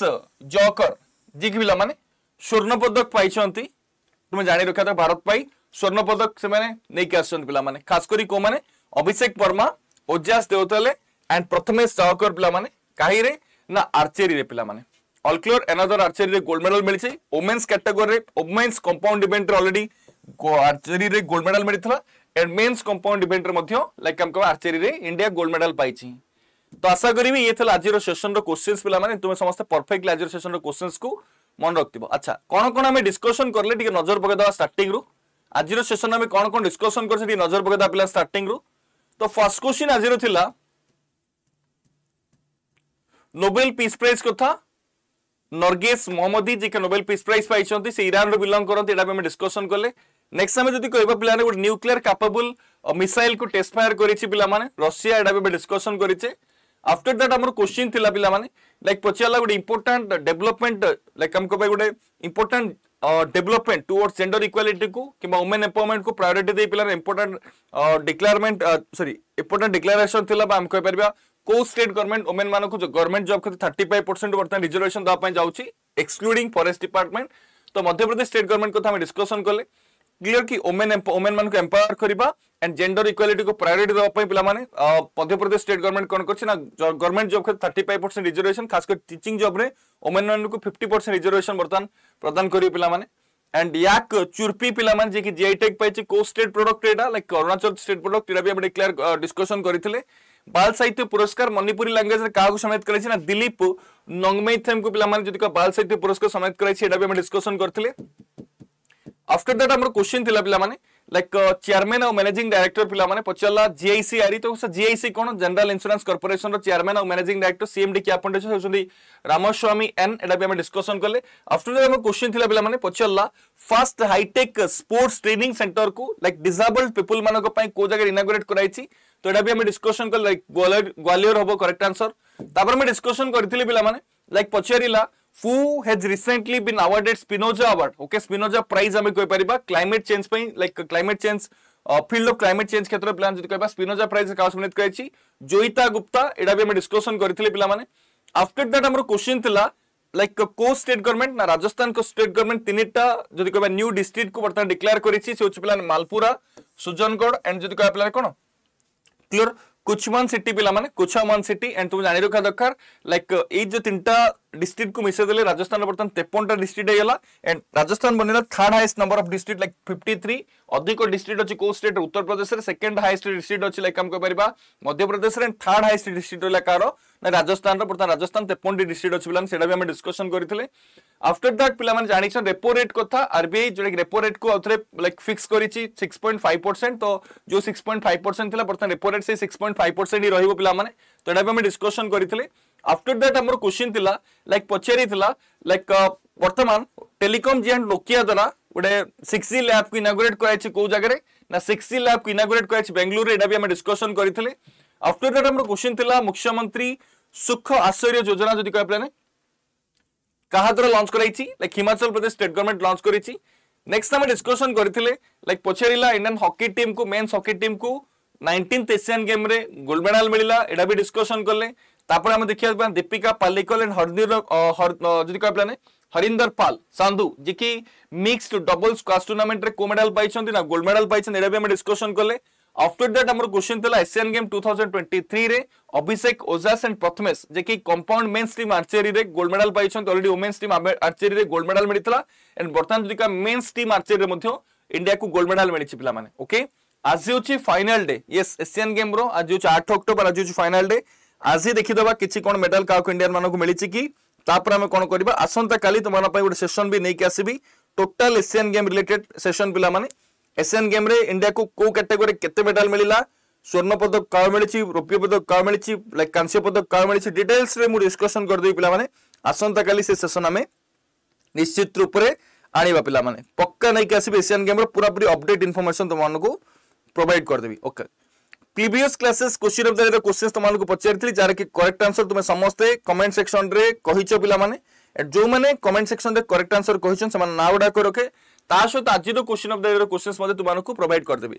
জকর ଯିଏକି ପିଲାମାନେ ସ୍ୱର୍ଣ୍ଣ ପଦକ ପାଇଛନ୍ତି ତୁମେ ଜାଣି ରଖିଥାଉ ଭାରତ ପାଇଁ ସ୍ୱର୍ଣ୍ଣ ପଦକ ସେମାନେ ନେଇକି ଆସିଛନ୍ତି ପିଲାମାନେ ଖାସ କରି କେଉଁମାନେ ଅଭିଷେକ ବର୍ମା ଓଜାସ ଦେଉଥିଲେ ଆଣ୍ଡ ପ୍ରଥମେ ସହକର ପିଲାମାନେ କାହିଁରେ ନା ଆର୍ଚେରୀରେ ପିଲାମାନେ ଅଲକ୍ଲୋର ଏନାଦର ଆର୍ଚେରୀରେ ଗୋଲ୍ଡ ମେଡାଲ ମିଳିଛି ଓମେନ୍ସ କ୍ୟାଟେଗୋରୀରେ ଓମେନ୍ସ କମ୍ପାଉଣ୍ଡ ଇଭେଣ୍ଟରେ ଅଲରେଡି ଆର୍ଚେରୀରେ ଗୋଲ୍ଡ ମେଡାଲ ମିଳିଥିଲା ଏଣ୍ଡ ମେନ୍ସ କମ୍ପାଉଣ୍ଡ ଇଭେଣ୍ଟରେ ମଧ୍ୟ ଲାଇକ୍ ଆମେ କହିବା ଆର୍ଚେରୀରେ ଇଣ୍ଡିଆ ଗୋଲ୍ଡ ମେଡାଲ ପାଇଛି তো আশা করিবি ইয়ে লা আজির সেসন কোশ্চিন্স পিলা মানে তুমি সমস্ত পরফেক্টলি আজির সেসন কোশ্চিন্স কু মনে রাখব আচ্ছা কোণ কোণ আমি ডিসকসন করলে টিকে নজর পকাই দেওয়া স্টার্টিং রু আজির সেসন আমি কোণ কোণ ডিসকসন করছে টিকে নজর পকাই দেওয়া পিলা স্টার্টিং রু তো ফার্স্ট কোশ্চিন আজির লা নোবেল পিস প্রাইজ কথা নর্গেস মহম্মদী যিকে নোবেল পিস প্রাইজ পাইছেন সে ইরানর বিলং করতে এটা আমি ডিসকসন কলে নেক্সট আমি যদি কহবা পিলানে গোটে নিউক্লিয়ার কাপাবল মিসাইল কু টেস্ট ফায়ার করেছি পিলামানে রশিয়া এটা আমি ডিসকসন করেছে आफ्टर दैट आम क्वेश्चन थी पाने लाइक पचारा गोटे इंपोर्टाट डेभलपमेंट लाइक आम गोटे important development towards gender equality को कि एम्पावरमेंट को प्रायोरीटी दे पिलार इंपोर्टाट डिक्लारमेंट सरी इंपोर्टाट डिक्लारेसन आम बा तो हम कह परबा को स्टेट गवर्नमेंट वुमेन मान को गवर्नमेंट जॉब खाते 35 परसेंट बर्तमान रिजर्वेशन दापी जाऊँगी एक्सक्लूडिंग फरेस्ट डिपार्टमेंट तो मध्यप्रदेश स्टेट गवर्नमेंट कथा डिस्कसन कले क्लीयर कि ओमेन ओमेन मानक एम्पावर करवा एंड जेंडर इक्वालीटी को प्रायोरीटी देवाई पे मध्यप्रदेश स्टेट गवर्नमेंट कौन करना गवर्नमेंट जब थर्टी फाइव परसेंट रिजर्वेशन खासकर टीचिंग जब्रे ओमेन मानक फिफ्टी परसेंट रिजर्वेशन बर्तमान प्रदान करेंगे पे एंड या चुर्पी पे जी कि जीआई टेक पाई कौ स्टेट प्रोडक्ट यहाँ लाइक अरुणाचल स्टेट प्रोडक्ट यहाँ भी आम डिक्लेयर डिस्कसन करते बाल साहित्य पुरस्कार मणिपुरी लैंग्वेज क्या समेत कराई ना दिलीप नंगमेथेम को पे बाल साहित्य पुरस्कार समेत कराई डिस्कसन करते आफ्टर दैट आम क्वेश्चन थी पे लाइक चेयरमैन और मैनेजिंग डायरेक्टर पे पचारा जीआईसी आरी तो सर जीआईसी कौन जेनराल इन्सुरांस कर्पोरेसन चेयरमैन और मैनेजिंग डायरेक्टर सीएमडी किए अपॉइंटेड होती रामस्वामी एन एटा भी डिस्कसन कले आफ्टर दैट क्वेश्चन थी पे पचारा first hi tech sports training centre को लाइक डिजेबल्ड पीपुल मान कौ जगह इनागोरेट कराई तो यहाँ भी डिस्कसन कले ग्वालियर हम करेक्ट आंसर तापर डिस्कसन करी पे लाइक पचारा who has recently been awarded Spinoza Award. Okay, Spinoza Prize हमें कोई परिबा climate change ପାଇଁ like climate change field of climate change ক্ষেত্রে পিলা যদি কহবা স্পিনোজা প্রাইজ কাহ সম্মানিত করেছি জয়িতা গুপ্তা এটা বি আমি ডিসকসন করে পিলা মানে আফটার দ্যাট আমার কোশ্চিন লা লাইক কো স্টেট গভর্নমেন্ট না রাজস্থান স্টেট গভর্নমেন্ট তিনটা যদি কহবা নিউ ডিস্ট্রিক্ট কু বর্তমান ডিক্লেয়ার করেছি সে হচ্ছে পিলা মালপুরা সুজনগড় এন্ড যদি কহবা পিলা কোন ক্লিয়ার কুচমান সিটি পিলামানে কুছামান সিটি এন্ড তুমি জানি রাখা দরকার লাইক এই যে তিনটা ডিস্ট্রিক্ট কু মিশাই দেলে রাজস্থান বর্তমান তেপনটা ডিস্ট্রিক্ট হয়েগলা এন্ড রাজস্থান বনিলা third highest number of district like fifty three অধিক ডিস্ট্রিক্ট অছি কেউ স্টেট উত্তরপ্রদেশের সেকেন্ড হাইস্ট ডিস্ট্রিক্ট অছি লাইক আমি কইপারিবা মধ্যপ্রদেশের এন্ড থার্ড হাইস্ট ডিস্ট্রিক্ট হইলা কার না রাজস্থানর বর্তমান রাজস্থান তেপনটি ডিস্ট্রিক্ট অছি বলে সেটা বি আমি ডিসকসন করিলে आफ्टर दैट पिलाମାନେ ଜାଣିଛନ୍ତି ରେପୋ ରେଟ୍ କଥା ଆରବିଆଇ ଯେଉଁଟାକି ରେପୋ ରେଟ୍କୁ ଆଉଥରେ ଲାଇକ୍ ଫିକ୍ସ କରିଛି ସିକ୍ସ ପଏଣ୍ଟ ଫାଇଭ୍ ପରସେଣ୍ଟ ତ ଯେଉଁ ସିକ୍ସ ପଏଣ୍ଟ ଫାଇଭ୍ ପରସେଣ୍ଟ ଥିଲା ବର୍ତ୍ତମାନ ରେପୋ ରେଟ୍ ସେଇ ସିକ୍ସ ପଏଣ୍ଟ ଫାଇଭ୍ ପରସେଣ୍ଟ ହିଁ ରହିବ आफ्टर दैट आम क्वेश्चन थी लाइक पचारि लाइक बर्तमान टेलिकम जियांट नोकिया द्वारा गोटे सिक्स जी लैब को इनागोरेट कराई कौ जगह ना सिक्स जी लैब को इनागोरेट कराई बेंगलुरु यहाँ भी आम डिस्कसन करते आफ्टर दैट आम क्वेश्चन थी मुख्यमंत्री सुख आश्चर्य योजना जो कहते କାହା ଦ୍ୱାରା ଲଞ୍ଚ କରାଇଛି like Himachal Pradesh state government launch କରିଛି ନେକ୍ସଟ ଆମେ ଡିସ୍କସନ୍ କରିଥିଲେ ଲାଇକ୍ ପଚାରିଲା ଇଣ୍ଡିଆନ୍ ହକି ଟିମ୍କୁ ମେନ୍ସ ହକି ଟିମ୍କୁ ନାଇଣ୍ଟିନ୍ଥ ଏସିଆନ୍ ଗେମ୍ରେ ଗୋଲ୍ଡ ମେଡାଲ୍ ମିଳିଲା ଏଇଟା ବି ଡିସ୍କସନ୍ କଲେ ତାପରେ ଆମେ ଦେଖିବା ଦୀପିକା ପାଲିକଲ ଆଣ୍ଡ ହରଦିର ଯଦି କହିବା ମାନେ হরিন্দর পাল সান্ধু যে কি মিক্সড ডবল স্কোয়াশ টুর্নামেন্টরে কো মেডাল পাইছেন না গোল্ড মেডাল পাইছেন এটা বি আমি ডিসকশন কলে আফটর দ্যাট আমার কোশ্চিন লা Asian game two thousand twenty three Abhishek Ojas and Prathamesh যে কি compound men's team archery gold medal পাইছেন already women's team archery gold medal মিলিলা এন্ড বর্তমান যদি মেন্স টিম আর্চেরি ইন্ডিয়া কু গোল্ড মেডাল মিলিছি পিলা মানে ওকে আজ হচ্ছে final day yes Asian game র আজ হচ্ছে আট অক্টোবর আজ হচ্ছে ফাইনাল ডে আজ দেখিদেবা কিছু কোণ মেডাল কাহক ইন্ডিয়ান মানুষ মিলিছি কি তাপরে আমি কোণ করা আসন্তা কালি তোমার গোটে সেসন বি নেই আসবি total Asian game related session পিলা মানে ଏସିଆନ୍ ଗେମ୍ରେ ଇଣ୍ଡିଆକୁ କୋଉ କାଟାଗୋରୀ କେତେ ମେଡାଲ ମିଳିଲା ସ୍ୱର୍ଣ୍ଣ ପଦକ କାଳ ମିଳିଛି ରୌପ୍ୟ ପଦକ କାଳ ମିଳିଛି ଲାଇକ୍ କାଂସ୍ୟ ପଦକ କାଳ ମିଳିଛି ଡିଟେଲ୍ସରେ ମୁଁ ଡିସ୍କସନ୍ କରିଦେବି ପିଲାମାନେ ଆସନ୍ତାକାଲି ସେ ସେସନ୍ ଆମେ ନିଶ୍ଚିତ ରୂପରେ ଆଣିବା ପିଲାମାନେ ପକ୍କା ନେଇକି ଆସିବେ ଏସିଆନ୍ ଗେମ୍ର ପୁରାପୁରି ଅପଡେଟ୍ ଇନଫର୍ମେସନ୍ ତୁମମାନଙ୍କୁ ପ୍ରୋଭାଇଡ୍ କରିଦେବି okay previous classes question of the question तुमको पचारि जार कि करेक्ट आंसर तुम समस्ते कमेंट सेक्शन रे कह पे जो मैंने कमेंट सेक्शन रे करेक्ट आंसर कह ना गुड़ाक रखे ତା ସହିତ ଆଜିର question of the year questions ମଧ୍ୟ ତୁମମାନଙ୍କୁ ପ୍ରୋଭାଇଡ୍ କରିଦେବି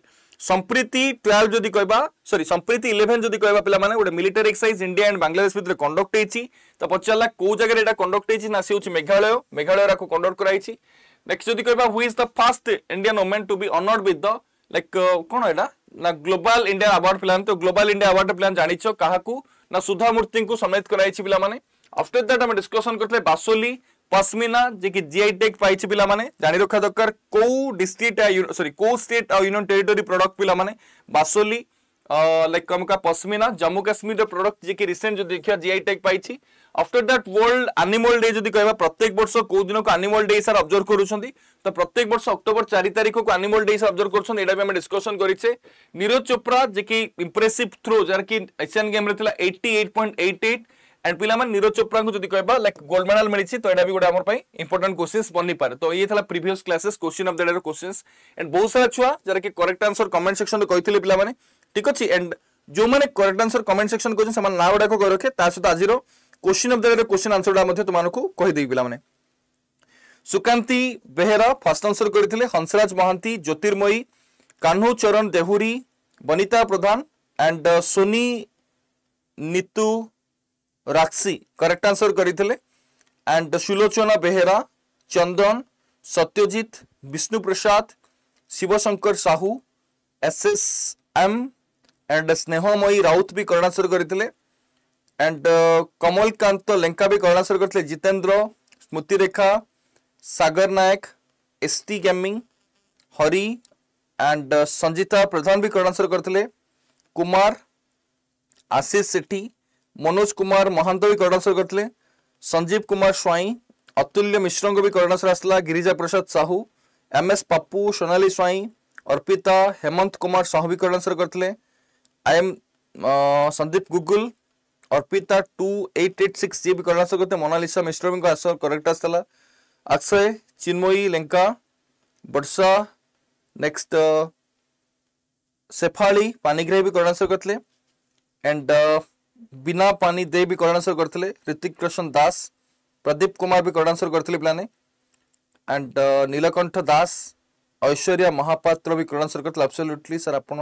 ସମ୍ପ୍ରୀତି ଟୁଏଲ୍ଭ ଯଦି କହିବା ସରି ସମ୍ପ୍ରୀତି ଇଲେଭେନ୍ ଯଦି କହିବା ପିଲାମାନେ ଗୋଟେ military exercise India and Bangladesh ଭିତରେ କଣ୍ଡକ୍ଟ ହେଇଛି ତ ପଚାରିଲା କୋଉ ଜାଗାରେ ଏଇଟା କଣ୍ଡକ୍ଟ ହେଇଛି ନା ସେ ହେଉଛି ମେଘାଳୟ ମେଘାଳୟ ଏହାକୁ କଣ୍ଡକ୍ଟ କରାଯାଇଛି ନେକ୍ସଟ ଯଦି କହିବା who is the first Indian women to be honoured with the like କ'ଣ ଏଇଟା ନା ଗ୍ଲୋବାଲ ଇଣ୍ଡିଆ ଆୱାର୍ଡ ପିଲାମାନେ ତ ଗ୍ଲୋବାଲ ଇଣ୍ଡିଆ ଆୱାର୍ଡ ପିଲାମାନେ ଜାଣିଛ କାହାକୁ ନା ସୁଧାମୂର୍ତ୍ତିଙ୍କୁ ସମ୍ମାନିତ କରାଯାଇଛି ପିଲାମାନେ ଆଫ୍ଟର ଦ୍ୟାଟ୍ ଆମେ ଡିସ୍କସନ୍ କରିଥିଲେ ବାସୋଲି ପସ୍ମିନା ଯିଏକି ଜିଆଇ ଟେକ୍ ପାଇଛି ପିଲାମାନେ ଜାଣି ରଖିବା ଦରକାର କେଉଁ ଡିଷ୍ଟ୍ରିକ୍ଟ ସରି କେଉଁ ଷ୍ଟେଟ୍ ଆଉ ୟୁନିୟନ ଟେରିଟୋରୀ ପ୍ରଡକ୍ଟ ପିଲାମାନେ ବାସୋଲି ଲାଇକ୍ ଆମକା ପସ୍ମିନା ଜମ୍ମୁ କାଶ୍ମୀରର ପ୍ରଡକ୍ଟ ଯିଏକି ରିସେଣ୍ଟ ଯଦି ଦେଖିବା ଜିଆଇ ଟେକ୍ ପାଇଛି after that world animal day যদি কহবা প্রত্যেক বর্ষ কেউ দিনক আনিমাল ডে হিসাবে অবজর্ভ করছেন তো প্রত্যেক বর্ষ অক্টোবর চারি তারিখক আনিমাল ডে হিসাবে অবজর্ভ করছেন এটা আমি ডিসকসন করেছে নীরজ চোপড়া যে কি ইম্প্রেসিভ থ্রো যার কি এশিয়ান গেমরে লা eighty eight point eight eight and ପିଲାମାନେ ନିରଜ ଚୋପ୍ରାଙ୍କୁ ଯଦି କହିବା ଲାଇକ୍ ଗୋଲ୍ଡ ମେଡାଲ ମିଳିଛି ତ ଏଇଟା ବି ଗୋଟେ ଆମର ପାଇଁ ଇମ୍ପୋର୍ଟାଣ୍ଟ କୋଶ୍ଚିନ୍ସ ବନିପାରେ ତ ଇଏ ଥିଲା previous classes question of the ଡେର କୋଶ୍ଚିନ୍ସ ଆଣ୍ଡ ବହୁତ ସାରା ଛୁଆ ଯାହାକି କରେକ୍ଟ ଆନ୍ସର କମେଣ୍ଟ ସେକ୍ସନରେ କହିଥିଲେ ପିଲାମାନେ ଠିକ ଅଛି ଆଣ୍ଡ ଯେଉଁମାନେ କରେକ୍ଟ ଆନ୍ସର କମେଣ୍ଟ ସେକ୍ସନ କରୁଛନ୍ତି ସେମାନେ ନାଁ ଗୁଡ଼ାକ କରି ରଖେ ତା ସହିତ ଆଜିର କୋଶ୍ଚିନ୍ ଅଫ୍ ଦ ଡେର କୋଶ୍ଚିନ୍ ଆନ୍ସର ଗୁଡ଼ା ମଧ୍ୟ ତୁମମାନଙ୍କୁ କହିଦେବି ପିଲାମାନେ ସୁକାନ୍ତି ବେହେରା ଫାଷ୍ଟ ଆନ୍ସର କରିଥିଲେ Hansraj Mohanty Jyotirmayee Kanhu Charan Dehury Banita Pradhan and Soni Nitu Rakshi correct answer करते and Sulochana Behera Chandan Satyajit Vishnu Prasad Shivshankar Sahu S S M and Snehamayi Rout भी करेक्ट आंसर करते एंड कमलकांत लेंका भी करेक्ट आंसर करते Jitendra Smruti Rekha Nayak S T gaming Hari and Sanjita Pradhan भी करेक्ट आंसर करते कुमार आशीष सेठी मनोज कुमार महांत भी करडासर करते संजीव कुमार स्वाई अतुल्य मिश्र को भी करडासर आसला गिरीजा प्रसाद साहू एम एस पप्पू सोनाली स्वाई अर्पिता हेमंत कुमार साहू भी करडासर करते I M Sandeep Google Arpita two eight eight six जी भी करडासर करते मोनालिसा मिश्र भी आंसर करेक्ट आसला अक्षय चिन्मयी लेंका बर्षा नेक्स्ट सेफाली पानीग्राही भी करडासर करते एंड बिना पानी दे भी करेक्ट आंसर करते ऋतिक रोशन दास प्रदीप कुमार भी करेक्ट आंसर करते पाने एंड uh, नीलकंठ दास ऐश्वर्या महापात्र भी करेक्ट आंसर करते अब्सोल्युटली सर आप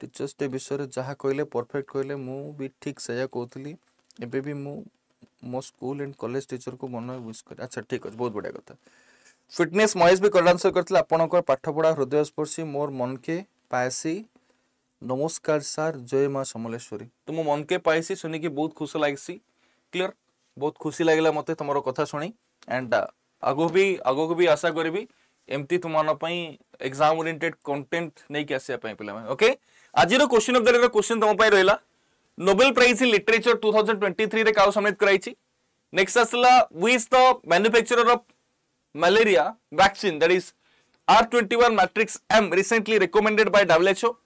टीचर्स डे विषय जहाँ कहले परफेक्ट कहले मु भी ठीक से कहती एवं भी मु मो स्कूल एंड कॉलेज टीचर को मन मिस कर अच्छा ठीक अच्छे बहुत बढ़िया कथा फिटनेस महेश भी करेक्ट आंसर करते आपंपा हृदय स्पर्शी मोर मन के पायसी नमस्कार सर जय माँ समलेश्वरी तुम तो मन के पाई शुणी बहुत खुश लगसी क्लीयर बहुत खुशी लगे मत तुम कथा शुणी एंड आग भी आग को भी आशा करी एमती तुम एग्जाम ओरिएंटेड कंटेंट नहीं आसपा पे ओके आज क्वेश्चन अफ द्वेश्चन तुम्हें रहा Nobel prize literature two thousand twenty three का समित कराई नेक्स्ट आसला which the manufacture of malaria vaccine that is R twenty one matrix M recently recommended by WHO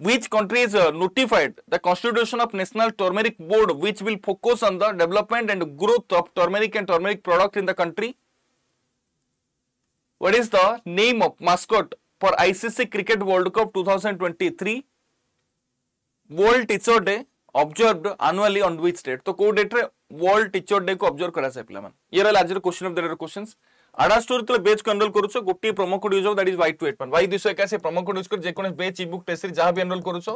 which country countries notified the constitution of national turmeric board which will focus on the development and growth of turmeric and turmeric product in the country what is the name of mascot for icc cricket world cup 2023 world teacher day observed annually on which date to ko date re world teacher day ko observe kara sai pila man ye rel ajir question of the questions আড়া স্টোর তলে বেচ কন্ট্রোল করুছ গোটি promo code use that is y281 y281 promo code use করে যে কোন বেচ ইবুক টেস্টরি যাহা বি এনরোল করুছ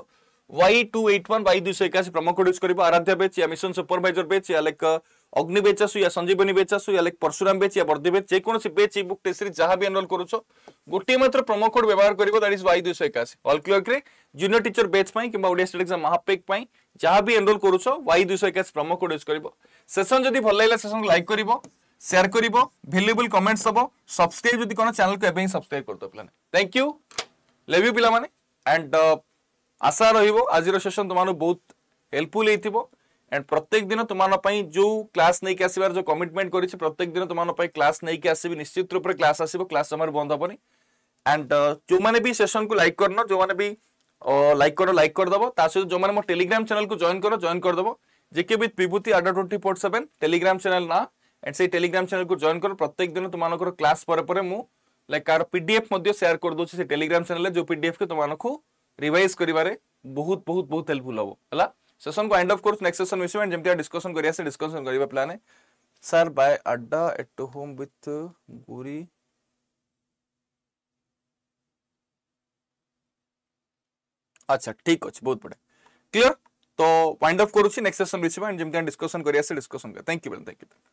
y281 y281 promo code use করিব আরাধ্যা বেচ ইয়া মিশন সুপারভাইজর বেচ ইয়া লাইক অগ্নি বেচ আসু ইয়া সঞ্জীবনী বেচ আসু ইয়া লাইক পরশুরাম বেচ ইয়া বর্দি বেচ যে কোনসি বেচ ইবুক টেস্টরি যাহা বি এনরোল করুছ গোটি মাত্র প্রোমো কোড ব্যবহার করিব that is y281 all clear করে জুনিয়র টিচার বেচ পাই কিংবা ওডিয়া স্টেট এক্সাম মহাপেক পাই যাহা বি এনরোল করুছ y281 প্রোমো কোড ইউজ করিব সেশন যদি ভাল লাগিলা সেশন লাইক করিব ସେୟାର କରିବ ଭ୍ୟାଲୁଏବୁଲ କମେଣ୍ଟସ୍ ଦେବ ସବସ୍କ୍ରାଇବ୍ ଯଦି କ'ଣ ଚ୍ୟାନେଲକୁ ଏବେ ହିଁ ସବସ୍କ୍ରାଇବ୍ କରିଦେବ ପିଲାମାନେ ଥ୍ୟାଙ୍କ ୟୁ ଲେଭ୍ ୟୁ ପିଲାମାନେ ଆଣ୍ଡ ଆଶା ରହିବ ଆଜିର ସେସନ୍ ତୁମମାନଙ୍କୁ ବହୁତ ହେଲ୍ପଫୁଲ୍ ହେଇଥିବ ଆଣ୍ଡ ପ୍ରତ୍ୟେକ ଦିନ ତୁମମାନଙ୍କ ପାଇଁ ଯେଉଁ କ୍ଲାସ୍ ନେଇକି ଆସିବାର ଯେଉଁ କମିଟମେଣ୍ଟ କରିଛି ପ୍ରତ୍ୟେକ ଦିନ ତୁମମାନଙ୍କ ପାଇଁ କ୍ଲାସ୍ ନେଇକି ଆସିବି ନିଶ୍ଚିତ ରୂପରେ କ୍ଲାସ୍ ଆସିବ କ୍ଲାସ୍ ସମୟରେ ବନ୍ଦ ହେବନି ଆଣ୍ଡ ଯେଉଁମାନେ ବି ସେସନ୍କୁ ଲାଇକ୍ କରିନ ଯେଉଁମାନେ ବି ଲାଇକ୍ କର ଲାଇକ୍ କରିଦେବ ତା ସହିତ ଯେଉଁମାନେ ମୋ ଟେଲିଗ୍ରାମ ଚ୍ୟାନେଲକୁ ଜଏନ୍ କର ଜଏନ୍ କରିଦେବ ଜେକେ with Bibhuti Adda twenty four seven Telegram channel ନାଁ एंड से टेलीग्राम चैनल को जॉइन करो प्रत्येक दिन तुम क्लास पर लाइक कार पीडीएफ सेयार कर दउछ से टेलीग्राम चैनल जो पीडीएफ के तुमको रिवाइज करिवारे बहुत बहुत बहुत हेल्पफुल हम है सेसन को एंड अफ कर नेक्स्ट सेसन मिसो एंड जमती डिस्कशन करिया से plan sir by Adda at home with Guri अच्छा ठीक अच्छे बहुत बढ़िया क्लियर तो वाइंड अफ करुच्छी सेसन मिसो एंड जमती डिस्कशन करिया कर थैंक यू थैंक यू